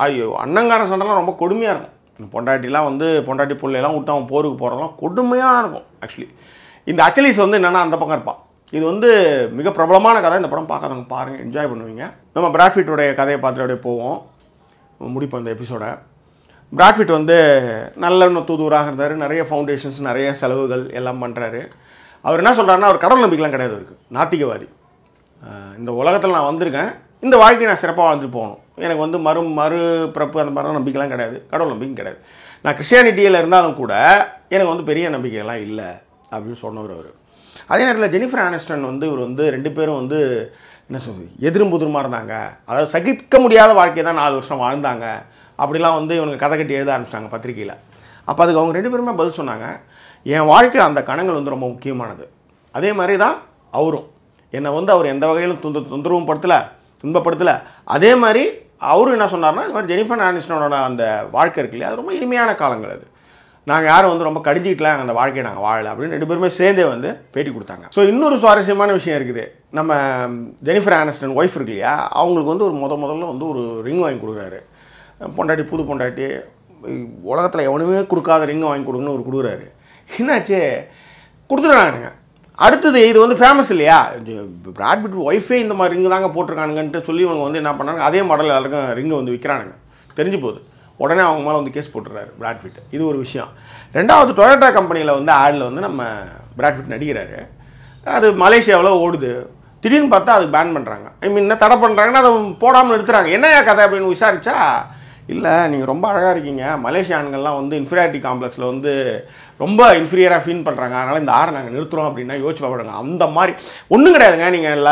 ஐயோ அண்ணங்காரன் சண்டைலாம் ரொம்ப கொடுமையாக இருக்கும் பொண்டாட்டிலாம் வந்து பொண்டாட்டி பிள்ளைலாம் விட்டு அவன் போருக்கு போகிறதெல்லாம் கொடுமையாக இருக்கும் ஆக்சுவலி இந்த அச்சலிஸ் வந்து என்னென்னா அந்த பக்கம் இருப்பான் இது வந்து மிக பிரபலமான கதை இந்த படம் பார்க்காதவங்க பாருங்கள் என்ஜாய் பண்ணுவீங்க நம்ம பிராட்ஃபிட்டோடைய கதையை பார்த்துட்டு அப்படியே போவோம் முடிப்போம் இந்த எபிசோடை பிராட்ஃபிட் வந்து நல்ல இன்னும் தூதுவராக இருந்தார் நிறைய ஃபவுண்டேஷன்ஸ் நிறைய செலவுகள் எல்லாம் பண்ணுறாரு அவர் என்ன சொல்கிறாருன்னா அவர் கடல் நம்பிக்கைலாம் கிடையாது இருக்குது நாத்திகவாதி இந்த உலகத்தில் நான் வந்திருக்கேன் இந்த வாழ்க்கையை நான் சிறப்பாக வாழ்ந்துட்டு போகணும் எனக்கு வந்து மறு மறு பிறப்பு அந்த மாதிரி நம்பிக்கைலாம் கிடையாது கடவுள் நம்பிக்கை கிடையாது நான் கிறிஸ்டியானிட்டியில் இருந்தாலும் கூட எனக்கு வந்து பெரிய நம்பிக்கைலாம் இல்லை அப்படின்னு சொன்னவர் அவர் அதே நேரத்தில் ஜெனிஃபர் ஆனஸ்டன் வந்து இவர் வந்து ரெண்டு பேரும் வந்து என்ன சொல்றது எதிரும் புதிருமா இருந்தாங்க அதாவது சகிக்க முடியாத வாழ்க்கையை தான் நாலு வருஷம் வாழ்ந்தாங்க அப்படிலாம் வந்து இவங்க கதை கட்டி எழுத ஆரம்பிச்சாங்க பத்திரிகையில் அப்போ அதுக்கு அவங்க ரெண்டு பேருமே பதில் சொன்னாங்க என் வாழ்க்கையில் அந்த கணங்கள் வந்து ரொம்ப முக்கியமானது அதே மாதிரி தான் அவரும் என்னை வந்து அவர் எந்த வகையிலும் தொந்த தொந்தரவும் படுத்தலை துன்பப்படுத்தலை அதே மாதிரி அவரும் என்ன சொன்னார்னா இது மாதிரி ஜெனிஃபர் ஆனிஸ்டனோட அந்த வாழ்க்கை இருக்கு இல்லையா அது ரொம்ப இனிமையான காலங்கள் அது நாங்கள் யாரும் வந்து ரொம்ப கடிஞ்சிக்கலாம் அந்த வாழ்க்கையை நாங்கள் வாழலை அப்படின்னு ரெண்டு பேருமே சேர்ந்தே வந்து பேட்டி கொடுத்தாங்க ஸோ இன்னொரு சுவாரஸ்யமான விஷயம் இருக்குது நம்ம ஜெனிஃபர் ஆனஸ்டன் ஒய்ஃப் இருக்கு இல்லையா அவங்களுக்கு வந்து ஒரு முத முதல்ல வந்து ஒரு ரிங் வாங்கி கொடுக்குறாரு பொண்டாட்டி புது பொண்டாட்டி உலகத்தில் எவனுமே கொடுக்காத ரிங்கை வாங்கி கொடுக்குன்னு ஒரு கொடுக்குறாரு என்னாச்சு கொடுத்துட்றாங்க அடுத்தது இது வந்து ஃபேமஸ் இல்லையா பிராட்பிட் ஒய்ஃபே இந்த மாதிரி ரிங்கு தாங்க போட்டிருக்கானுங்கன்ட்டு சொல்லி இவங்க வந்து என்ன பண்ணாங்க அதே மாடல் எல்லாருக்கும் ரிங்கு வந்து விற்கிறானுங்க தெரிஞ்சு போகுது உடனே அவங்க மேலே வந்து கேஸ் போட்டுறாரு பிராட்பிட் இது ஒரு விஷயம் ரெண்டாவது டொயோட்டா கம்பெனியில் வந்து ஆடில் வந்து நம்ம பிராட்பிட் நடிக்கிறாரு அது மலேசியாவில் ஓடுது திடீர்னு பார்த்தா அது பேன் பண்ணுறாங்க ஐ மீன் என்ன தடை பண்ணுறாங்கன்னா அதை போடாமல் நிறுத்துறாங்க என்னையா கதை அப்படின்னு விசாரிச்சா இல்லை நீங்கள் ரொம்ப அழகாக இருக்கீங்க மலேசிய ஆண்கள்லாம் வந்து இன்ஃபீரியாரிட்டி காம்ப்ளெக்ஸில் வந்து ரொம்ப இன்ஃபீரியராக ஃபீல் பண்ணுறாங்க அதனால் இந்த ஆறை நாங்கள் நிறுத்துகிறோம் அப்படின்னா யோசிச்சு பாடுங்க அந்த மாதிரி ஒன்றும் கிடையாதுங்க நீங்கள் ல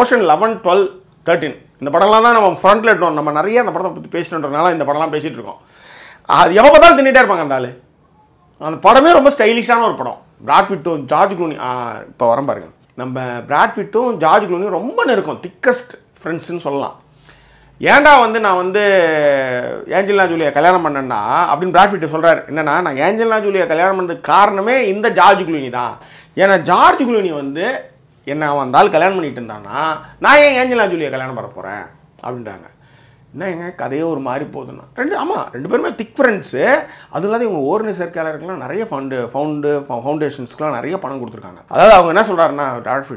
ஓஷன் லெவன் டுவெல் தேர்ட்டின் இந்த படம்லாம் தான் நம்ம ஃப்ரண்ட்டில் இருக்கோம் நம்ம நிறைய அந்த படத்தை பற்றி பேசணுன்றதுனால இந்த படம்லாம் பேசிகிட்டு இருக்கோம் அது எவ்வளோ பார்த்தாலும் தின்னுட்டே இருப்பாங்க அந்த ஆள் அந்த படமே ரொம்ப ஸ்டைலிஷான ஒரு படம் பிராட்விட்டும் ஜார்ஜ் குளூனி இப்போ வரேன் பாருங்க நம்ம பிராட்விட்டும் ஜார்ஜ் குளூனியும் ரொம்ப நெருக்கம் திக்கஸ்ட் ஃப்ரெண்ட்ஸுன்னு சொல்லலாம் ஏன்டா வந்து நான் வந்து ஏஞ்சலினா ஜூலியை கல்யாணம் பண்ணேன்னா அப்படின்னு பிராட்ஃபிட்ட சொல்கிறார் என்னென்னா நான் ஏஞ்சலினா ஜூலியை கல்யாணம் பண்ணுறது காரணமே இந்த ஜார்ஜ் குளூனி தான் ஏன்னா ஜார்ஜ் குளூனி வந்து என்ன அவன் வந்தால் கல்யாணம் பண்ணிட்டு இருந்தான்னா நான் ஏன் ஏஞ்சலினா ஜூலியை கல்யாணம் பண்ண போகிறேன் அப்படின்றாங்க என்ன எங்க கதையே ஒரு மாதிரி போகுதுன்னா ரெண்டு ஆமாம் ரெண்டு பேருமே திக் ஃப்ரெண்ட்ஸு அது இல்லாத இவங்க ஓரின சேர்க்கையாளர்கள்லாம் நிறைய ஃபவுண்டு ஃபவுண்டு ஃபவுண்டேஷன்ஸ்க்குலாம் நிறைய பணம் கொடுத்துருக்காங்க அதாவது அவங்க என்ன சொல்கிறாருன்னா டாக்டர்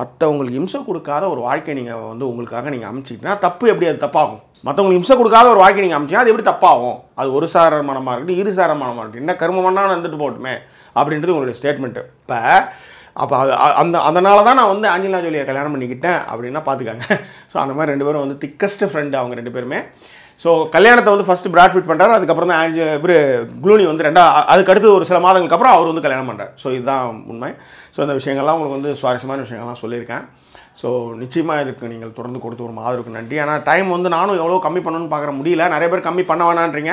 மற்றவங்களுக்கு இம்சம் கொடுக்காத ஒரு வாழ்க்கை நீங்கள் வந்து உங்களுக்காக நீங்கள் அமைச்சிங்கன்னா தப்பு எப்படி அது தப்பாகும் மற்றவங்களுக்கு இம்சம் கொடுக்காத ஒரு வாழ்க்கை நீங்கள் அமைச்சிங்கன்னா அது எப்படி தப்பாகும் அது ஒரு சார இருக்கட்டும் இரு சார இருக்கட்டும் என்ன கர்மமானா இருந்துட்டு போட்டுமே அப்படின்றது உங்களுடைய ஸ்டேட்மெண்ட்டு இப்போ அப்போ அது அந்த அதனால தான் நான் வந்து ஆஞ்சலா ஜோலியை கல்யாணம் பண்ணிக்கிட்டேன் அப்படின்னா பார்த்துக்காங்க ஸோ அந்த மாதிரி ரெண்டு பேரும் வந்து திக்கஸ்ட் ஃப்ரெண்டு அவங்க ரெண்டு பேருமே ஸோ கல்யாணத்தை வந்து ஃபஸ்ட்டு பிராட்ஃபிட் பண்ணுறாரு அதுக்கப்புறம் தான் ஆஞ்சு இவர் குளூனி வந்து ரெண்டா அதுக்கு அடுத்து ஒரு சில மாதங்களுக்கு அப்புறம் அவர் வந்து கல்யாணம் பண்ணுறார் ஸோ இதுதான் உண்மை ஸோ இந்த விஷயங்கள்லாம் உங்களுக்கு வந்து சுவாரஸ்யமான விஷயங்கள்லாம் சொல்லியிருக்கேன் ஸோ நிச்சயமாக இதுக்கு நீங்கள் தொடர்ந்து கொடுத்து வரும் ஆதரவுக்கு நன்றி ஆனால் டைம் வந்து நானும் எவ்வளோ கம்மி பண்ணணும்னு பார்க்குற முடியல நிறைய பேர் கம்மி பண்ண வேணான்றீங்க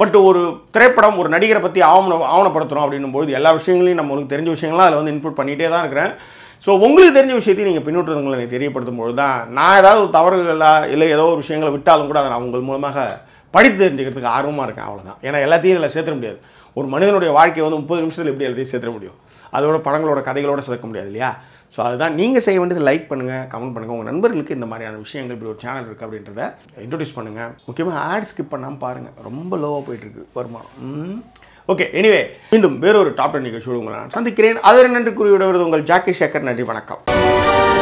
பட் ஒரு திரைப்படம் ஒரு நடிகரை பற்றி ஆவண ஆவணப்படுத்துகிறோம் அப்படின்னும்போது எல்லா விஷயங்களையும் நம்மளுக்கு தெரிஞ்ச விஷயங்கள்லாம் அதில் வந்து இன்புட் பண்ணிகிட்டே தான் இருக்கிறேன் ஸோ உங்களுக்கு தெரிஞ்ச விஷயத்தையும் நீங்கள் நீங்கள் தெரியப்படுத்தும் பொழுது தான் நான் ஏதாவது ஒரு தவறுகளாக இல்லை ஏதோ ஒரு விஷயங்களை விட்டாலும் கூட அதை நான் உங்கள் மூலமாக படித்து தெரிஞ்சுக்கிறதுக்கு ஆர்வமாக இருக்கேன் அவ்வளோதான் ஏன்னா எல்லாத்தையும் இதில் சேர்த்துட முடியாது ஒரு மனிதனுடைய வாழ்க்கையை வந்து முப்பது நிமிஷத்தில் எப்படி எல்லாத்தையும் சேர்த்துட முடியும் அதோட படங்களோட கதைகளோட சேர்க்க முடியாது இல்லையா ஸோ அதுதான் நீங்கள் செய்ய வேண்டியது லைக் பண்ணுங்கள் கமெண்ட் பண்ணுங்கள் உங்கள் நண்பர்களுக்கு இந்த மாதிரியான விஷயங்கள் இப்படி ஒரு சேனல் இருக்குது அப்படின்றத இன்ட்ரடியூஸ் பண்ணுங்கள் முக்கியமாக ஆட் ஸ்கிப் பண்ணாமல் பாருங்கள் ரொம்ப லோவாக போயிட்டுருக்கு வருமானம் ஓகே எனிவே மீண்டும் வேறொரு டாப் டென் நிகழ்ச்சியோடு உங்களை நான் சந்திக்கிறேன் அதற்கு நன்றி கூறிவிடுவது உங்கள் ஜாக்கி சேகர் நன்றி வணக்கம்